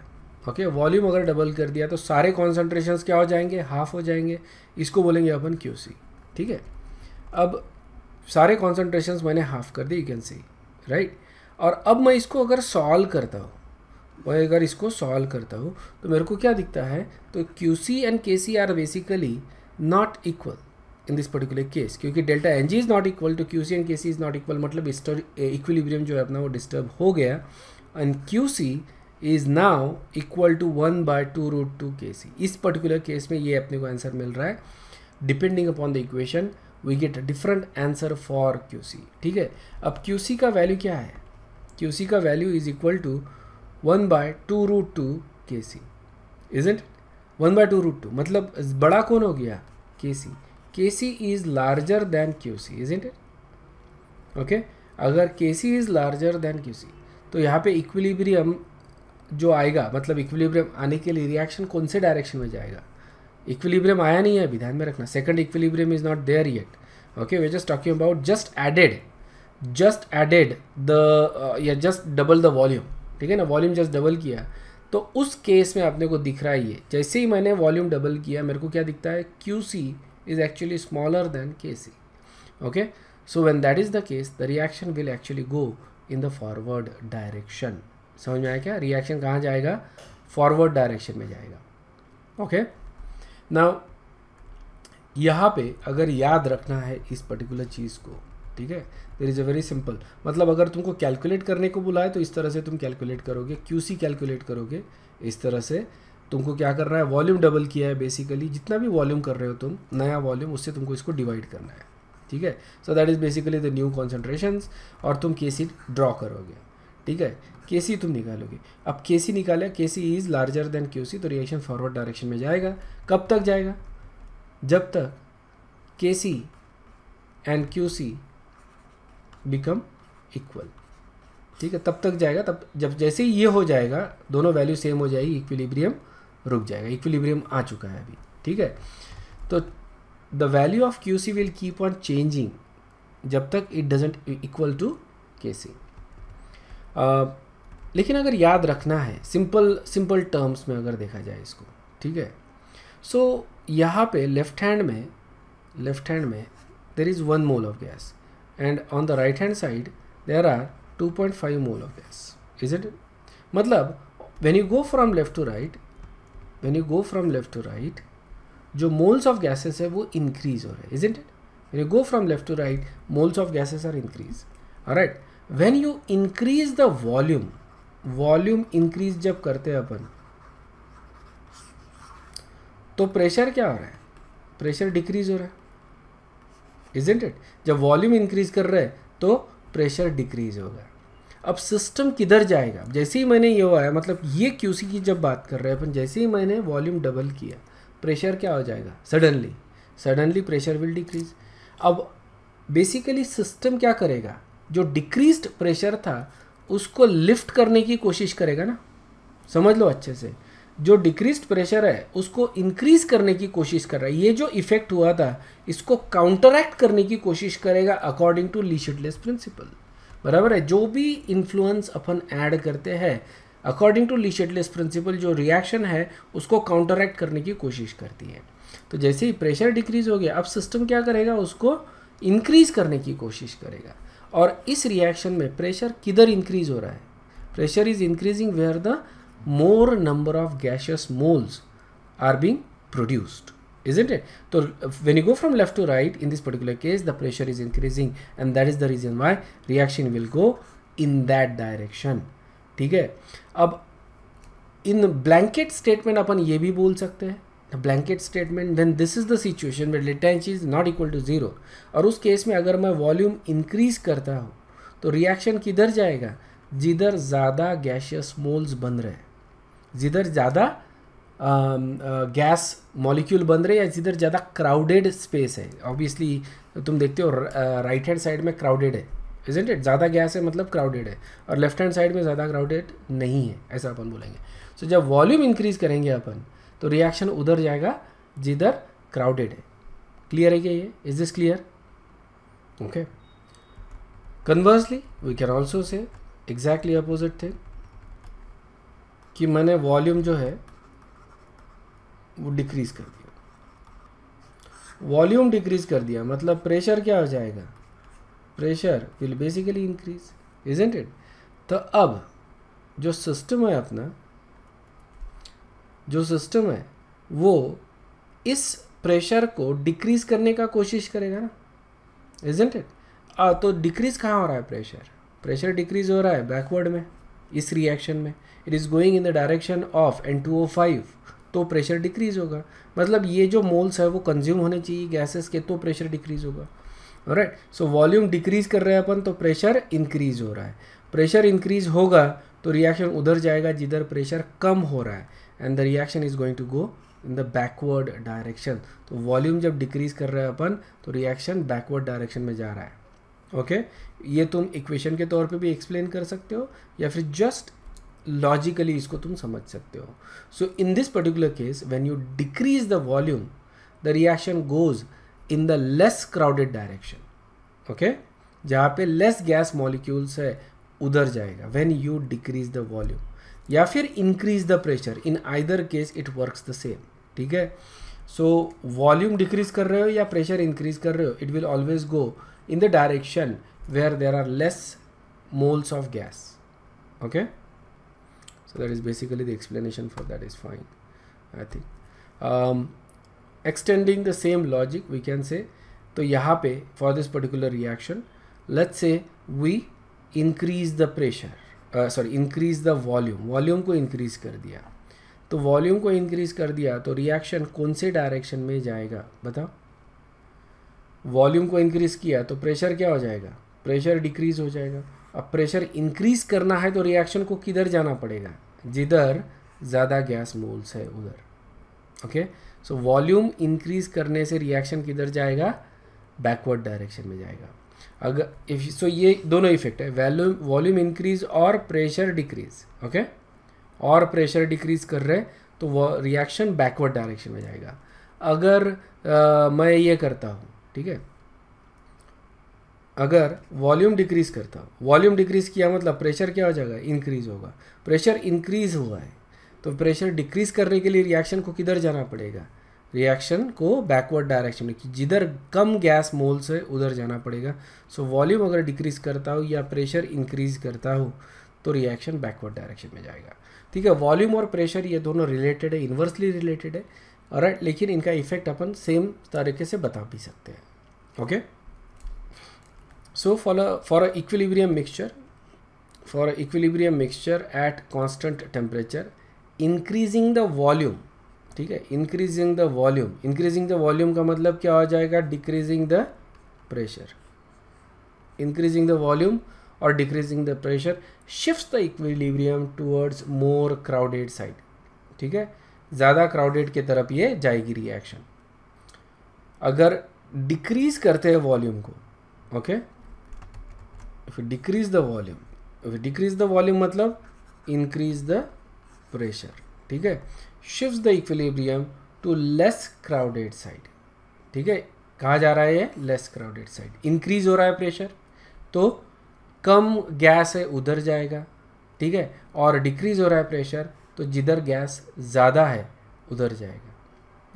[SPEAKER 1] ओके okay, वॉल्यूम अगर डबल कर दिया तो सारे कॉन्सेंट्रेशन क्या हो जाएंगे हाफ हो जाएंगे इसको बोलेंगे अपन क्यू सी ठीक है अब सारे कॉन्सेंट्रेशन मैंने हाफ कर दी यू कैन सी राइट और अब मैं इसको अगर सॉल्व करता हूँ मैं अगर इसको सॉल्व करता हूँ तो मेरे को क्या दिखता है तो Q C and K C are basically not equal in this particular case क्योंकि delta N G is not equal to Q C and K C is not equal मतलब इक्विलिब्रियम जो है अपना वो डिस्टर्ब हो गया and Q C is now equal to one by two root two K C इस पर्टिकुलर केस में ये अपने को आंसर मिल रहा है depending upon the equation we get a different answer for Q C ठीक है अब क्यू सी का वैल्यू क्या है क्यू सी का value is equal to one by two root two K C is it one by two root two मतलब बड़ा कौन हो गया के सी KC is larger than QC, isn't it? Okay, अगर KC is larger than QC, तो यहाँ पे इक्विलिब्रियम जो आएगा मतलब इक्विलिब्रियम आने के लिए रिएक्शन कौन से डायरेक्शन में जाएगा इक्विलिब्रियम आया नहीं है अभी ध्यान में रखना second equilibrium is not there yet okay we just talking about just added just added the या जस्ट डबल द वॉल्यूम ठीक है ना वॉल्यूम जस्ट डबल किया तो उस केस में आपने को दिख रहा है ये जैसे ही मैंने वॉल्यूम डबल किया मेरे को क्या दिखता है Q C is actually smaller than Kc. Okay. So when that is the case, the reaction will actually go in the forward direction. समझ में आया क्या रिएक्शन कहाँ जाएगा फॉरवर्ड डायरेक्शन में जाएगा ओके नाउ यहाँ पे अगर याद रखना है इस पर्टिकुलर चीज़ को ठीक है there is a very simple मतलब अगर तुमको कैलकुलेट करने को बुलाए तो इस तरह से तुम कैलकुलेट करोगे क्यू सी कैलकुलेट करोगे इस तरह से तुमको क्या करना है वॉल्यूम डबल किया है बेसिकली जितना भी वॉल्यूम कर रहे हो तुम नया वॉल्यूम उससे तुमको इसको डिवाइड करना है ठीक है so that is basically the new concentration और तुम के सी ड्रॉ करोगे ठीक है के सी तुम निकालोगे अब के सी निकाले K C is larger than Q C तो रिएक्शन फॉरवर्ड डायरेक्शन में जाएगा कब तक जाएगा जब तक K C and Q C become equal ठीक है तब तक जाएगा तब जब जैसे ही ये हो जाएगा दोनों वैल्यू सेम हो जाएगी इक्विलिब्रियम रुक जाएगा इक्विलिब्रियम आ चुका है अभी ठीक है तो the value of Q C will keep on changing जब तक it doesn't equal to K सी लेकिन अगर याद रखना है सिंपल सिंपल टर्म्स में अगर देखा जाए इसको ठीक है सो so, यहाँ पे लेफ्ट हैंड में लेफ्ट हैंड में there is one mole of gas and on the right hand side there are two point five mole of gas is it मतलब when you go from left to right when you go from left to right जो मोल्स ऑफ गैसेस है वो इंक्रीज हो रहे हैं is it you go from left to right moles of gases are increase right when you increase the volume volume increase जब करते हैं अपन तो प्रेशर क्या हो रहा है प्रेशर डिक्रीज हो रहा है इज इट जब वॉल्यूम इंक्रीज कर रहे हैं तो प्रेशर डिक्रीज होगा अब सिस्टम किधर जाएगा जैसे ही मैंने ये आया मतलब ये क्यूसी की जब बात कर रहे हैं अपन जैसे ही मैंने वॉल्यूम डबल किया प्रेशर क्या हो जाएगा certainly certainly pressure will decrease अब बेसिकली सिस्टम क्या करेगा जो डिक्रीज प्रेशर था उसको लिफ्ट करने की कोशिश करेगा ना समझ लो अच्छे से जो डिक्रीज प्रेशर है उसको इंक्रीज करने की कोशिश कर रहा है ये जो इफेक्ट हुआ था इसको काउंटरैक्ट करने की कोशिश करेगा अकॉर्डिंग टू लीशिडलेस प्रिंसिपल बराबर है जो भी इन्फ्लुएंस अपन ऐड करते हैं अकॉर्डिंग टू लीशेटलेस प्रिंसिपल जो रिएक्शन है उसको काउंटरैक्ट करने की कोशिश करती है तो जैसे ही प्रेशर डिक्रीज हो गया अब सिस्टम क्या करेगा उसको इंक्रीज करने की कोशिश करेगा और इस रिएक्शन में प्रेशर किधर इंक्रीज हो रहा है pressure is increasing where the more number of gaseous moles are being produced isn't it so when you go from left to right in this particular case the pressure is increasing and that is the reason why reaction will go in that direction ठीक है अब इन ब्लैंकेट स्टेटमेंट अपन ये भी बोल सकते हैं the blanket statement then this is the situation wait latency is not equal to zero और उस केस में अगर मैं वॉल्यूम इंक्रीज करता हूँ तो रिएक्शन किधर जाएगा जिधर ज़्यादा गैशियस मोल्स बन रहे हैं jidhar zyada gas um, molecule uh, बन रहे हैं या जिधर ज़्यादा क्राउडेड स्पेस है ऑब्वियसली तुम देखते हो राइट हैंड साइड में क्राउडेड है इजेंट इट ज़्यादा गैस है मतलब क्राउडेड है और लेफ्ट हैंड साइड में ज़्यादा क्राउडेड नहीं है ऐसा अपन बोलेंगे सो so, जब वॉल्यूम इंक्रीज करेंगे अपन तो रिएक्शन उधर जाएगा जिधर क्राउडेड है क्लियर है क्या ये is this clear okay conversely we can also say exactly opposite थे कि मैंने वॉल्यूम जो है वो डिक्रीज़ कर दिया वॉल्यूम डिक्रीज़ कर दिया मतलब प्रेशर क्या हो जाएगा pressure will basically increase isn't it तो अब जो सिस्टम है अपना जो सिस्टम है वो इस प्रेशर को डिक्रीज करने का कोशिश करेगा ना इजेंट इट आ, तो डिक्रीज कहाँ हो रहा है प्रेशर प्रेशर डिक्रीज हो रहा है बैकवर्ड में इस रिएक्शन में it is going in the direction of N two O five तो प्रेशर डिक्रीज होगा मतलब ये जो मोल्स है वो कंज्यूम होने चाहिए गैसेस के तो प्रेशर डिक्रीज होगा राइट सो वॉल्यूम डिक्रीज कर रहे हैं अपन तो प्रेशर इंक्रीज हो रहा है प्रेशर इंक्रीज होगा तो रिएक्शन उधर जाएगा जिधर प्रेशर कम हो रहा है and the reaction is going to go in the backward direction तो वॉल्यूम जब डिक्रीज कर रहे हैं अपन तो रिएक्शन बैकवर्ड डायरेक्शन में जा रहा है ओके okay? ये तुम इक्वेशन के तौर पे भी एक्सप्लेन कर सकते हो या फिर जस्ट लॉजिकली इसको तुम समझ सकते हो so in this particular case when you decrease the volume the reaction goes in the less crowded direction okay जहाँ पे लेस गैस मॉलिक्यूल्स है उधर जाएगा when you decrease the volume या फिर increase the pressure in either case it works the same ठीक है सो वॉल्यूम डिक्रीज कर रहे हो या प्रेशर इंक्रीज कर रहे हो it will always go in the direction where there are less moles of gas okay so that is basically the explanation for that is fine I think um, extending the same logic we can say to yaha pe for this particular reaction let's say we increase the pressure uh, sorry increase the volume volume ko increase kar diya to volume ko increase kar diya to reaction kon se direction mein jayega bata volume को इंक्रीज किया तो प्रेशर क्या हो जाएगा प्रेशर डिक्रीज हो जाएगा अब प्रेशर इंक्रीज करना है तो रिएक्शन को किधर जाना पड़ेगा जिधर ज़्यादा गैस मोल्स है उधर ओके सो वॉल्यूम इंक्रीज करने से रिएक्शन किधर जाएगा बैकवर्ड डायरेक्शन में जाएगा अगर इफ सो ये दोनों इफेक्ट है वॉल्यूम वॉल्यूम इंक्रीज और प्रेशर डिक्रीज ओके और प्रेशर डिक्रीज कर रहे तो वो रिएक्शन बैकवर्ड डायरेक्शन में जाएगा अगर आ, मैं ये करता हूँ ठीक है अगर वॉल्यूम डिक्रीज़ करता वॉल्यूम डिक्रीज़ किया मतलब प्रेशर क्या हो जाएगा इंक्रीज़ होगा प्रेशर इंक्रीज़ हुआ है तो प्रेशर डिक्रीज़ करने के लिए रिएक्शन को किधर जाना पड़ेगा रिएक्शन को बैकवर्ड डायरेक्शन में कि जिधर कम गैस मोल से उधर जाना पड़ेगा सो so, वॉल्यूम अगर डिक्रीज़ करता हो या प्रेशर इंक्रीज़ करता हो तो रिएक्शन बैकवर्ड डायरेक्शन में जाएगा ठीक है वॉल्यूम और प्रेशर ये दोनों रिलेटेड है इन्वर्सली रिलेटेड है और लेकिन इनका इफेक्ट अपन सेम तरीके से बता भी सकते हैं okay okay? So for a, for a equilibrium mixture, for a equilibrium mixture at constant temperature, increasing the volume ठीक है increasing the volume increasing the volume का मतलब क्या हो जाएगा decreasing the pressure increasing the volume और decreasing the pressure shift the equilibrium towards more crowded side ठीक है ज़्यादा क्राउडेड की तरफ ये जाएगी रिएक्शन अगर डिक्रीज करते हैं वॉल्यूम को okay okay? if we decrease the volume if we decrease the volume matlab increase the pressure theek hai shifts the equilibrium to less crowded side theek hai kaha ja raha hai ye less crowded side increase ho raha hai pressure to kam gas hai udhar jayega theek hai aur decrease ho raha hai pressure to jidhar gas zyada hai udhar jayega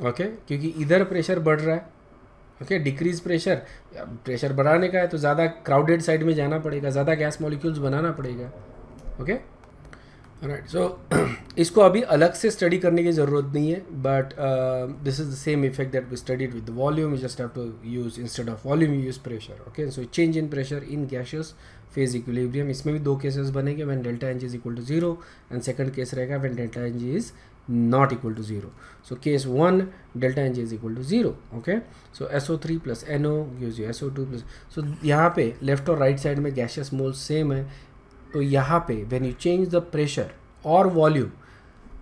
[SPEAKER 1] okay okay? क्योंकि इधर प्रेशर बढ़ रहा है ओके डिक्रीज प्रेशर प्रेशर बढ़ाने का है तो ज़्यादा क्राउडेड साइड में जाना पड़ेगा ज़्यादा गैस मॉलिक्यूल्स बनाना पड़ेगा ओके राइट सो इसको अभी अलग से स्टडी करने की ज़रूरत नहीं है but this is the same effect that we studied with volume just have to use instead of volume use pressure okay so change in pressure in gaseous phase equilibrium इसमें भी दो केसेस बनेंगे when delta N G is equal to zero and second case रहेगा when delta N G is not equal to zero. So case one, delta N j is equal to zero. okay. So SO3 plus NO gives you SO2 plus so यहाँ पे left और right side में gaseous moles same है तो यहाँ पे when you change the pressure or volume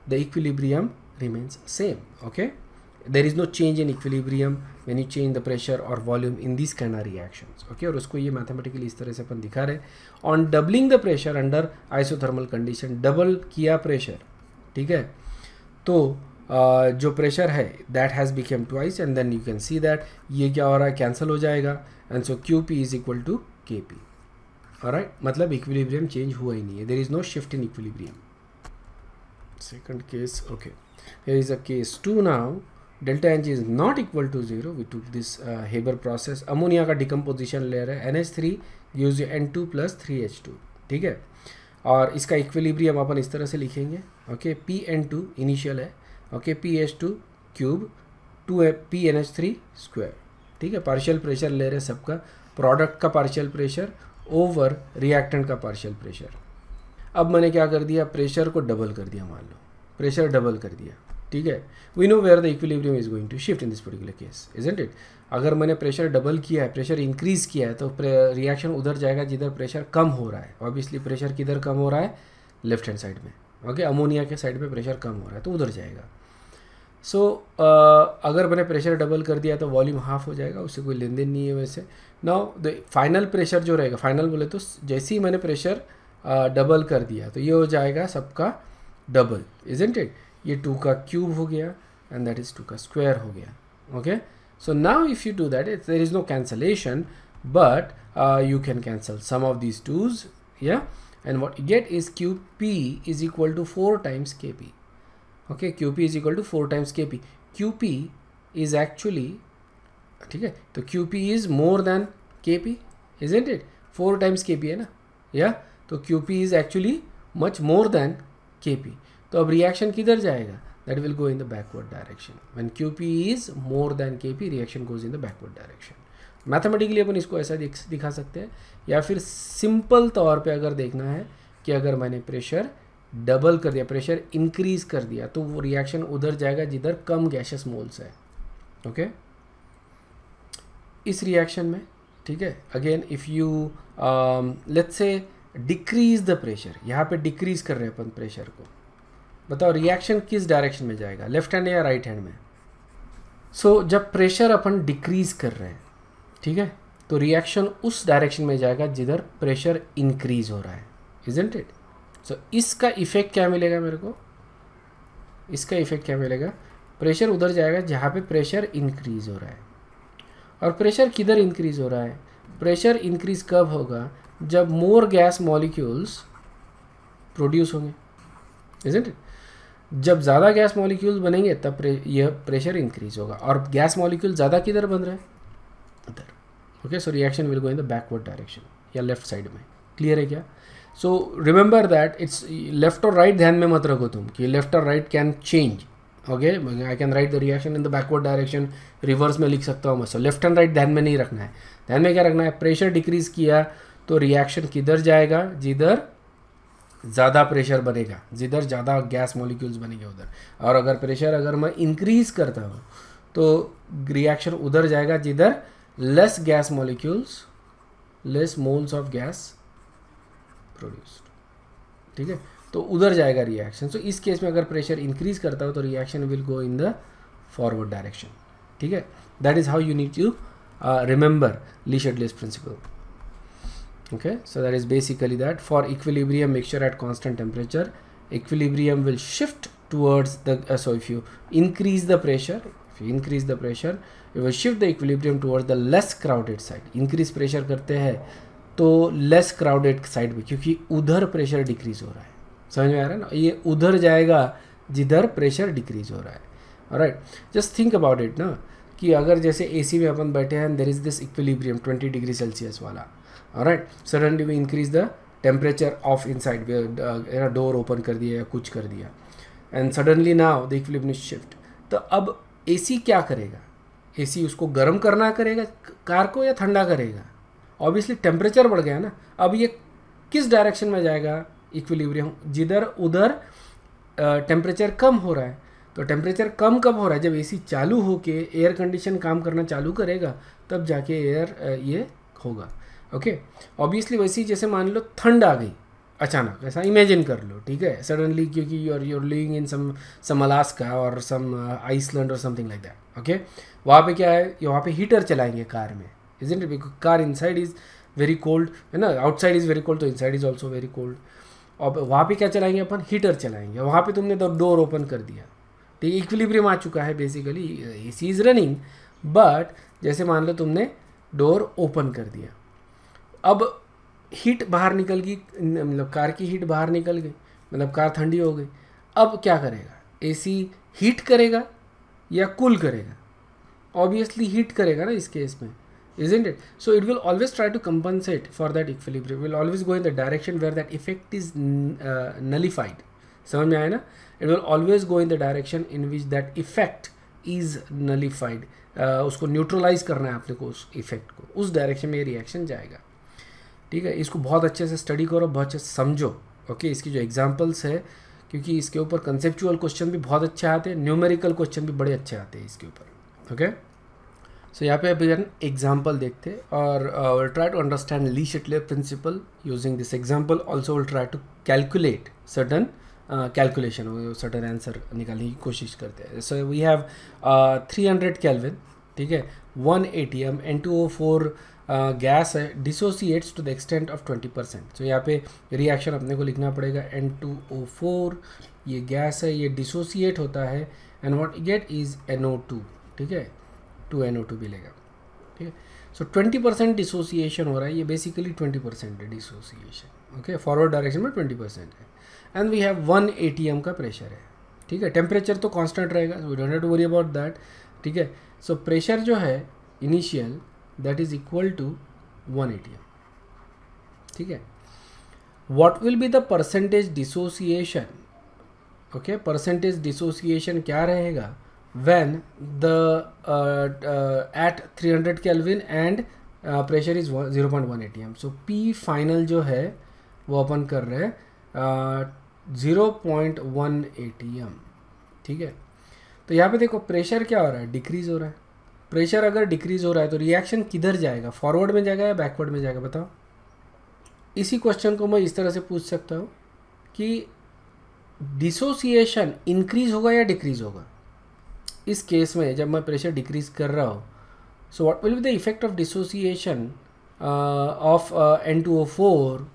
[SPEAKER 1] the equilibrium remains same okay. There is no change in equilibrium when you change the pressure or volume in these kind of reactions okay और उसको ये mathematically इस तरह से अपन दिखा रहे on doubling the pressure under isothermal condition double किया pressure ठीक है तो Uh, जो प्रेशर है that has become twice and then you can see that ये क्या हो रहा है कैंसिल हो जाएगा and so Q P is equal to K P और मतलब इक्विलिब्रियम चेंज हुआ ही नहीं है there is no shift in equilibrium second case okay there is a case two now delta N is not equal to zero we took this Haber process ammonia का डिकम्पोजिशन ले रहा है N H three use N two plus three H two ठीक है और इसका इक्विलिब्रियम अपन इस तरह से लिखेंगे okay P N two initial है okay P H two cube to P N H three square ठीक है पार्शियल प्रेशर ले रहे सबका प्रोडक्ट का पार्शियल प्रेशर ओवर रिएक्टेंट का पार्शियल प्रेशर अब मैंने क्या कर दिया प्रेशर को डबल कर दिया मान लो प्रेशर डबल कर दिया ठीक है we know where the equilibrium is going to shift in this particular case isn't it अगर मैंने प्रेशर डबल किया है प्रेशर इंक्रीज किया है तो रिएक्शन उधर जाएगा जिधर प्रेशर कम हो रहा है ऑब्वियसली प्रेशर किधर कम हो रहा है लेफ्ट हैंड साइड में ओके okay? अमोनिया के साइड पे प्रेशर कम हो रहा है तो उधर जाएगा सो so, uh, अगर मैंने प्रेशर डबल कर दिया तो वॉल्यूम हाफ हो जाएगा उससे कोई लेन देन नहीं है वैसे नाउ द फाइनल प्रेशर जो रहेगा फाइनल बोले तो जैसे ही मैंने प्रेशर डबल uh, कर दिया तो ये हो जाएगा सबका डबल इजेंट इट It का क्यूब cube गया and that is two square square Okay, so now if you do that, do that there is no but uh, you can cancel some of these twos yeah and what you get is qp is equal to 4 times kp okay qp is equal to 4 times kp qp is actually okay so qp is more than kp isn't it 4 times kp hai na? yeah so qp is actually much more than kp तो अब रिएक्शन किधर जाएगा that will go in the backward direction when Q P is more than K P reaction goes in the backward direction mathematically अपन इसको ऐसा दिखा सकते हैं या फिर सिंपल तौर पे अगर देखना है कि अगर मैंने प्रेशर डबल कर दिया प्रेशर इंक्रीज कर दिया तो वो रिएक्शन उधर जाएगा जिधर कम गैशस मोल्स है ओके okay? इस रिएक्शन में ठीक है again if you let's say decrease the pressure यहाँ पे डिक्रीज कर रहे हैं अपन प्रेशर को बताओ रिएक्शन किस डायरेक्शन में जाएगा लेफ्ट हैंड या राइट हैंड में सो so, जब प्रेशर अपन डिक्रीज कर रहे हैं ठीक है तो रिएक्शन उस डायरेक्शन में जाएगा जिधर प्रेशर इंक्रीज हो रहा है इजेंट इट सो इसका इफेक्ट क्या मिलेगा मेरे को इसका इफेक्ट क्या मिलेगा प्रेशर उधर जाएगा जहाँ पे प्रेशर इंक्रीज हो रहा है और प्रेशर किधर इंक्रीज हो रहा है प्रेशर इंक्रीज कब होगा जब मोर गैस मॉलिक्यूल्स प्रोड्यूस होंगे इजेंट इट जब ज़्यादा गैस मॉलिक्यूल बनेंगे तब प्रे, यह प्रेशर इंक्रीज होगा और गैस मॉलिक्यूल ज़्यादा किधर बन रहे हैं उधर okay so reaction will go in the backward direction या लेफ्ट साइड में क्लियर है क्या so remember that it's left और राइट ध्यान में मत रखो तुम कि लेफ्ट और right can change okay I can write the reaction in the backward direction reverse में लिख सकता हूँ मैं सो लेफ्ट एंड राइट ध्यान में नहीं रखना है ध्यान में क्या रखना है प्रेशर डिक्रीज किया तो रिएक्शन किधर जाएगा जिधर ज़्यादा प्रेशर बनेगा जिधर ज़्यादा गैस मॉलिक्यूल्स बनेंगे उधर और अगर प्रेशर अगर मैं इंक्रीज़ करता हूँ तो रिएक्शन उधर जाएगा जिधर less gas molecules less moles of gas produced ठीक है तो उधर जाएगा रिएक्शन सो so, इस केस में अगर प्रेशर इंक्रीज करता हो तो reaction will go in the forward direction ठीक है that is how you need to remember Le Chatelier's principle okay so that is basically that for equilibrium mixture at constant temperature equilibrium will shift towards the uh, so if you increase the pressure if you increase the pressure you will shift the equilibrium towards the less crowded side increase pressure karte hai to less crowded side में kyunki udhar pressure decrease ho raha hai samajh mein aa raha hai na ye udhar jayega jidhar pressure decrease ho raha hai all right just think about it na ki agar jaise ac mein apan baithe hain there is this equilibrium 20 degree celsius wala all right suddenly we increase the temperature of inside we uh, you know door open kar diya ya kuch kar diya and suddenly now the equilibrium shift to ab AC क्या करेगा AC उसको गर्म करना करेगा कार को या ठंडा करेगा ऑब्वियसली टेम्परेचर बढ़ गया ना अब ये किस डायरेक्शन में जाएगा इक्विलिब्रियम जिधर उधर टेम्परेचर uh, कम हो रहा है तो टेम्परेचर कम कब हो रहा है जब एसी चालू हो के एयर कंडीशन काम करना चालू करेगा तब जाके एयर uh, ये होगा ओके ऑब्वियसली वैसे ही जैसे मान लो ठंड आ गई अचानक ऐसा इमेजिन कर लो ठीक है सडनली क्योंकि you are you're living in some some Alaska और सम आइसलैंड और समथिंग लाइक दैट ओके वहाँ पे क्या है वहाँ पे हीटर चलाएंगे कार में is it because car inside is very cold है ना आउटसाइड इज़ वेरी कोल्ड तो inside is also very cold और वहाँ पे क्या चलाएंगे अपन हीटर चलाएंगे वहाँ पे तुमने डोर ओपन कर दिया ठीक है इक्विलिब्रियम आ चुका है basically A C is running but जैसे मान लो तुमने डोर ओपन कर दिया अब हीट बाहर निकल गई मतलब कार की हीट बाहर निकल गई मतलब कार ठंडी हो गई अब क्या करेगा एसी हीट करेगा या कूल करेगा ऑब्वियसली हीट करेगा ना इस केस में is it so it will always try to compensate for that equilibrium will will always go in the direction where that effect is nullified समझ में आया ना it will always go in the direction in which that effect is nullified उसको न्यूट्रलाइज करना है आपने को उस इफेक्ट को उस डायरेक्शन में ये रिएक्शन जाएगा ठीक है इसको बहुत अच्छे से स्टडी करो बहुत अच्छे से समझो ओके इसकी जो एग्जाम्पल्स है क्योंकि इसके ऊपर कंसेप्चुअल क्वेश्चन भी बहुत अच्छे आते हैं न्यूमेरिकल क्वेश्चन भी बड़े अच्छे आते हैं इसके ऊपर ओके सो यहाँ पे अभी जन एग्जाम्पल देखते और विल ट्राई टू अंडरस्टैंड ली ले principle using this example also we'll try to calculate certain calculation certain answer निकालने की कोशिश करते हैं so we have three hundred kelvin ठीक है one A T M N two O four gas है dissociates to the extent of 20 percent so यहाँ पे रिएक्शन अपने को लिखना पड़ेगा एन टू ओ फोर ये गैस है ये डिसोसिएट होता है and what get is N O two ठीक है टू एन ओ टू मिलेगा ठीक है सो ट्वेंटी परसेंट डिसोसिएशन हो रहा है ये बेसिकली ट्वेंटी परसेंट है डिसोसिएशन ओके फॉरवर्ड डायरेक्शन में ट्वेंटी परसेंट है and we have one A T M का प्रेशर है ठीक है टेम्परेचर तो कॉन्स्टेंट रहेगा we don't have to worry about that ठीक है सो प्रेशर जो है initial that is equal to one A ठीक है what will be the percentage dissociation okay percentage dissociation क्या रहेगा when the uh, uh, at 300 kelvin and uh, pressure is 0.1 M so P final जो है वो अपन कर रहे हैं ज़ीरो पॉइंट वन ए ठीक है तो यहाँ पे देखो प्रेशर क्या हो रहा है डिक्रीज हो रहा है प्रेशर अगर डिक्रीज हो रहा है तो रिएक्शन किधर जाएगा फॉरवर्ड में जाएगा या बैकवर्ड में जाएगा बताओ इसी क्वेश्चन को मैं इस तरह से पूछ सकता हूँ कि डिसोसिएशन इंक्रीज होगा या डिक्रीज होगा इस केस में जब मैं प्रेशर डिक्रीज कर रहा हूँ so what will be the effect of dissociation of N two O four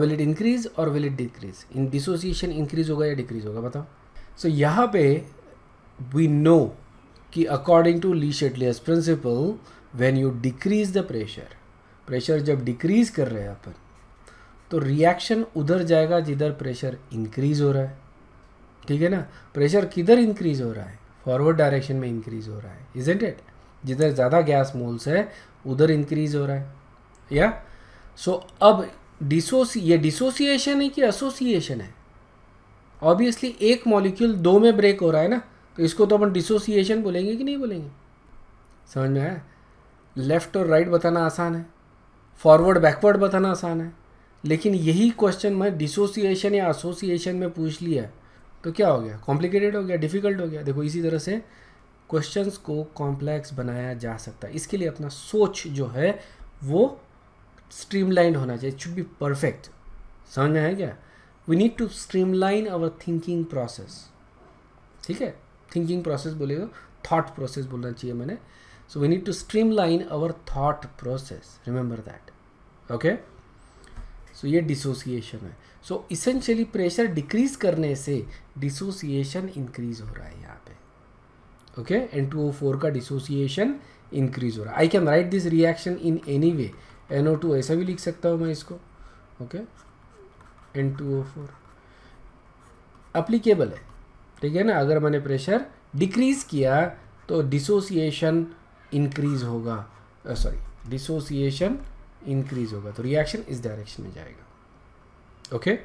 [SPEAKER 1] will it increase और will it decrease in dissociation increase होगा या डिक्रीज होगा बताओ सो so, यहाँ पे वी नो कि according to Le Chatelier's principle when you decrease the pressure pressure जब डिक्रीज कर रहे हैं अपन तो रिएक्शन उधर जाएगा जिधर प्रेशर इंक्रीज हो रहा है ठीक है ना प्रेशर किधर इंक्रीज हो रहा है फॉरवर्ड डायरेक्शन में इंक्रीज हो रहा है इज इजेंट इट जिधर ज़्यादा गैस मोल्स है उधर इंक्रीज हो रहा है या सो so, अब डिसोसी ये डिसोसिएशन है कि एसोसिएशन है ऑब्वियसली एक मॉलिक्यूल दो में ब्रेक हो रहा है ना तो इसको तो अपन डिसोसिएशन बोलेंगे कि नहीं बोलेंगे समझ में आया लेफ़्ट और राइट बताना आसान है फॉरवर्ड बैकवर्ड बताना आसान है लेकिन यही क्वेश्चन मैं डिसोसिएशन या एसोसिएशन में पूछ लिया तो क्या हो गया कॉम्प्लिकेटेड हो गया डिफ़िकल्ट हो गया देखो इसी तरह से क्वेश्चंस को कॉम्प्लेक्स बनाया जा सकता है इसके लिए अपना सोच जो है वो स्ट्रीमलाइन होना चाहिए शुड बी परफेक्ट समझ में है क्या we need to streamline our thinking process ठीक है थिंकिंग प्रोसेस बोलेगा थॉट प्रोसेस बोलना चाहिए मैंने so we need to streamline our thought process remember that okay so ये डिसोसिएशन है सो इसेंशियली प्रेशर डिक्रीज करने से डिसोसिएशन इंक्रीज हो रहा है यहाँ पे okay N two O four का डिसोसिएशन इंक्रीज हो रहा है I can write this reaction in any way N O two ऐसा भी लिख सकता हूँ मैं इसको okay N two O four applicable है ठीक है ना अगर मैंने प्रेशर डिक्रीज़ किया तो डिसोसिएशन इंक्रीज़ होगा सॉरी डिसोसिएशन इंक्रीज़ होगा तो रिएक्शन इस डायरेक्शन में जाएगा ओके okay?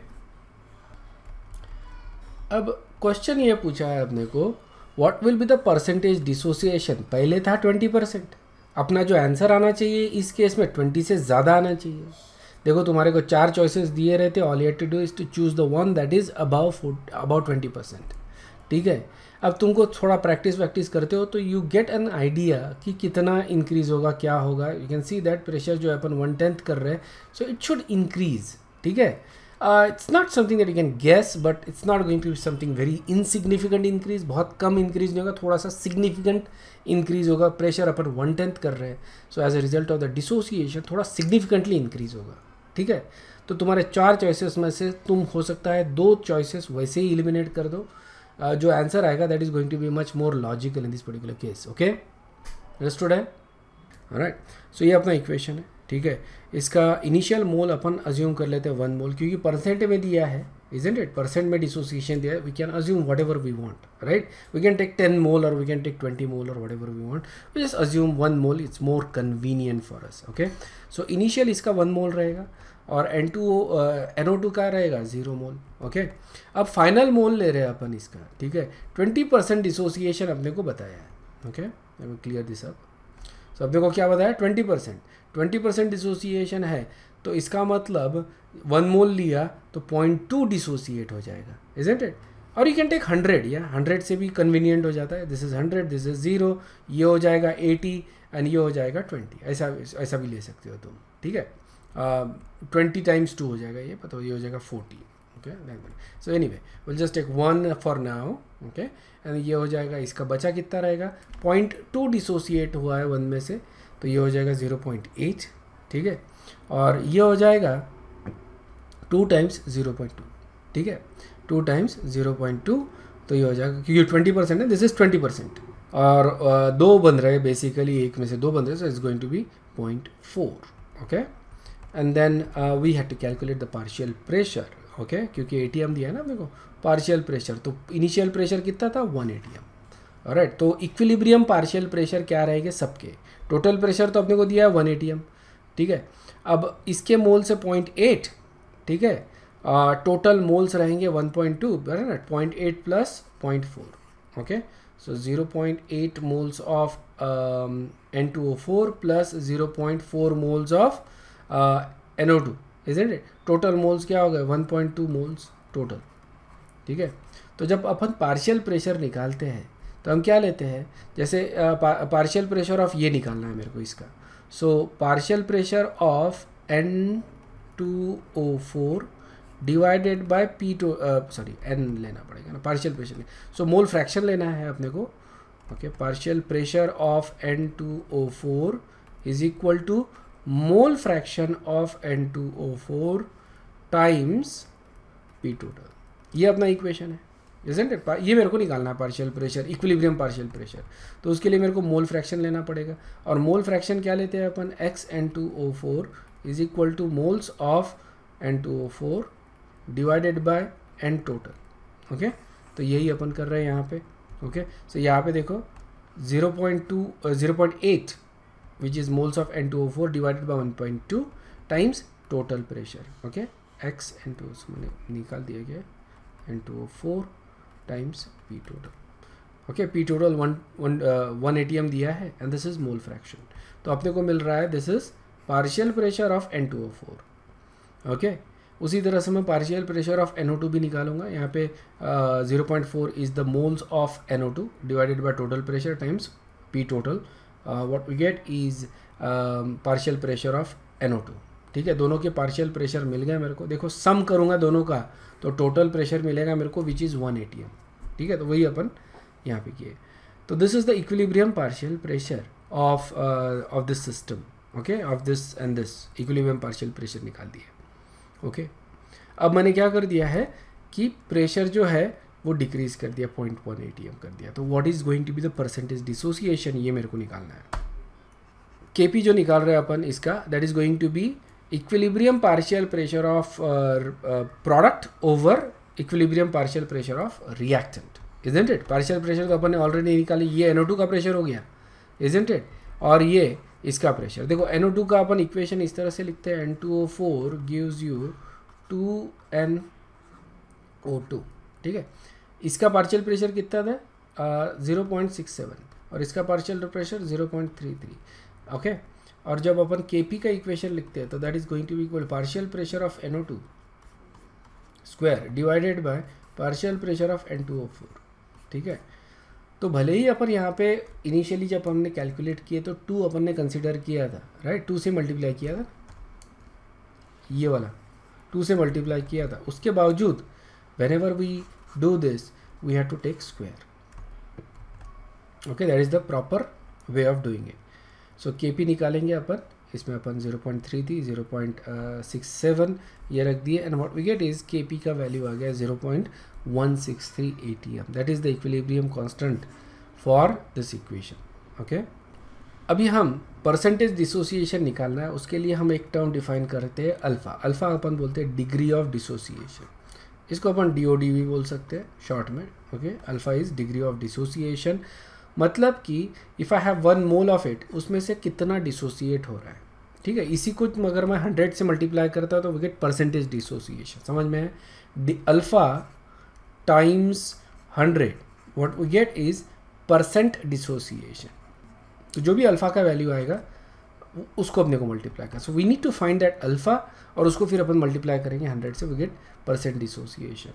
[SPEAKER 1] अब क्वेश्चन ये पूछा है अपने को what will be the percentage dissociation पहले था ट्वेंटी परसेंट अपना जो आंसर आना चाहिए इस केस में ट्वेंटी से ज़्यादा आना चाहिए देखो तुम्हारे को चार चॉइसेस दिए रहते all you to do is to choose the one that is about about twenty percent ठीक है अब तुमको थोड़ा प्रैक्टिस वैक्टिस करते हो तो यू गेट एन आइडिया कि कितना इंक्रीज़ होगा क्या होगा you can see that pressure जो है अपन वन टेंथ कर रहे हैं सो इट शुड इंक्रीज़ ठीक है it's not something that you can guess but it's not going to something very insignificant increase बहुत कम इंक्रीज नहीं होगा थोड़ा सा सिग्निफिकेंट इंक्रीज होगा प्रेशर अपन वन टेंथ कर रहे हैं so as a result of the dissociation थोड़ा सिग्निफिकेंटली इंक्रीज होगा ठीक है तो तुम्हारे चार चॉइसेस में से तुम हो सकता है दो चॉइसेस वैसे ही इलिमिनेट कर दो Uh, जो आंसर आएगा that is going to be much more logical in this particular case okay understood है राइट सो ये अपना इक्वेशन है ठीक है इसका इनिशियल मोल अपन अज्यूम कर लेते हैं वन मोल क्योंकि परसेंट में दिया है इजेंट इट परसेंट में डिसोसिएशन दिया है we can assume whatever we want right we can take ten mole और we can take twenty mole और whatever we want we just assume one mole it's more convenient for us okay so initial इसका वन मोल रहेगा और N two N O two का रहेगा ज़ीरो मोल ओके अब फाइनल मोल ले रहे हैं अपन इसका ठीक है ट्वेंटी परसेंट डिसोसिएशन अपने को बताया है okay clear this up so अपने को क्या बताया twenty percent twenty percent dissociation है तो इसका मतलब वन मोल लिया तो पॉइंट टू डिसोसिएट हो जाएगा इट इट और यू कैन टेक हंड्रेड या हंड्रेड से भी कन्वीनियंट हो जाता है this is hundred this is zero ये हो जाएगा एटी एंड ये हो जाएगा ट्वेंटी ऐसा ऐसा भी ले सकते हो तुम ठीक है ट्वेंटी टाइम्स टू हो जाएगा ये पता ये हो जाएगा forty okay so anyway will just take one for now okay and ये हो जाएगा इसका बचा कितना रहेगा पॉइंट टू डिसोसिएट हुआ है वन में से तो ये हो जाएगा ज़ीरो पॉइंट एट ठीक है और ये हो जाएगा two times zero point two ठीक है two times zero point two तो ये हो जाएगा क्योंकि ट्वेंटी परसेंट है दिस इज़ ट्वेंटी परसेंट और uh, दो बन रहे हैं बेसिकली एक में से दो बन रहे हैं so it's going to be point four okay and then we had to calculate the partial pressure okay क्योंकि ए दिया है ना मेरे को पार्शियल प्रेशर तो इनिशियल प्रेशर कितना था one A T M right तो इक्विलिब्रियम पार्शियल प्रेशर क्या रहेगा सबके टोटल प्रेशर तो अपने को दिया है वन ए ठीक है अब इसके मोल से पॉइंट एट ठीक है टोटल uh, मोल्स रहेंगे वन पॉइंट टू बराबर point eight plus point four okay N 0.8 O four plus zero point 0.4 moles of N O two is it total moles क्या हो गए one point two moles total ठीक है तो जब अपन पार्शियल प्रेशर निकालते हैं तो हम क्या लेते हैं जैसे पार्शियल प्रेशर ऑफ ये निकालना है मेरे को इसका so partial pressure of N two O four divided by P two sorry N लेना पड़ेगा ना partial pressure so mole fraction लेना है अपने को okay partial pressure of N two O four is equal to mole fraction of N two O four times P total ये अपना इक्वेशन है इजेंट इट ये मेरे को निकालना है partial pressure equilibrium partial pressure तो उसके लिए मेरे को मोल फ्रैक्शन लेना पड़ेगा और मोल फ्रैक्शन क्या लेते हैं अपन X N two O four is equal to moles of N two O four divided by N total okay तो यही अपन कर रहे हैं यहाँ पे ओके okay? सो so यहाँ पे देखो zero point two zero point eight which is moles of N2O4 divided by 1.2 times total pressure okay x N2 मैंने निकाल दिया गया N2O4 times P total okay P total one one uh, ए दिया है and this is mole fraction. तो अपने को मिल रहा है this is partial pressure of N two उसी तरह से मैं partial pressure of N two भी निकालूंगा यहाँ पे zero point four is the moles of N two divided by total pressure times P total Uh, what we get is um, partial pressure of NO2 ठीक है दोनों के पार्शियल प्रेशर मिल गए मेरे को देखो सम करूँगा दोनों का तो टोटल प्रेशर मिलेगा मेरे को which is one A T M ठीक है तो वही अपन यहाँ पे किए तो this is the equilibrium partial pressure of of this system okay of this and this equilibrium partial pressure निकाल दिया ओके okay? अब मैंने क्या कर दिया है कि प्रेशर जो है वो डिक्रीज कर दिया पॉइंट वन ए कर दिया तो what is going to be the percentage dissociation ये मेरे को निकालना है के जो निकाल रहे हैं अपन इसका that is going to be equilibrium partial pressure of product over equilibrium partial pressure of reactant isn't it partial pressure तो अपन ने ऑलरेडी निकाली ये एनओ का प्रेशर हो गया इजेंट इट और ये इसका प्रेशर देखो एनओ का अपन इक्वेशन इस तरह से लिखते हैं N two O four gives you two N O two ठीक है इसका पार्शियल प्रेशर कितना था ज़ीरो पॉइंट सिक्स सेवन और इसका partial pressure zero point three three okay और जब अपन के पी का इक्वेशन लिखते हैं तो that is going to equal partial pressure of N O two square divided by partial pressure of N two O four ठीक है तो भले ही अपन यहाँ पे इनिशियली जब हमने कैलकुलेट किए तो टू अपन ने कंसिडर किया था राइट टू से मल्टीप्लाई किया था ये वाला टू से मल्टीप्लाई किया था उसके बावजूद whenever we do this we have to take square okay that is the proper way of doing it so kp nikalenge apan isme apan 0.3 थी 0.67 ye rakh diye and what we get is kp ka value aa gaya 0.163 A T M that is the equilibrium constant for this equation okay अभी हम परसेंटेज डिसोसिएशन निकालना है उसके लिए हम एक टर्म डिफाइन करते हैं अल्फ़ा अल्फ़ा अपन बोलते हैं डिग्री ऑफ डिसोसिएशन इसको अपन डी भी बोल सकते हैं शॉर्ट में okay alpha is degree of dissociation मतलब कि if I have one mole of it उसमें से कितना डिसोसिएट हो रहा है ठीक है इसी को अगर मैं हंड्रेड से मल्टीप्लाई करता हूँ तो वी गेट परसेंटेज डिसोसिएशन समझ में है alpha times hundred what we get is percent dissociation तो जो भी अल्फ़ा का वैल्यू आएगा उसको अपने को मल्टीप्लाई कर so we need to find that alpha और उसको फिर अपन मल्टीप्लाई करेंगे हंड्रेड से we get percent dissociation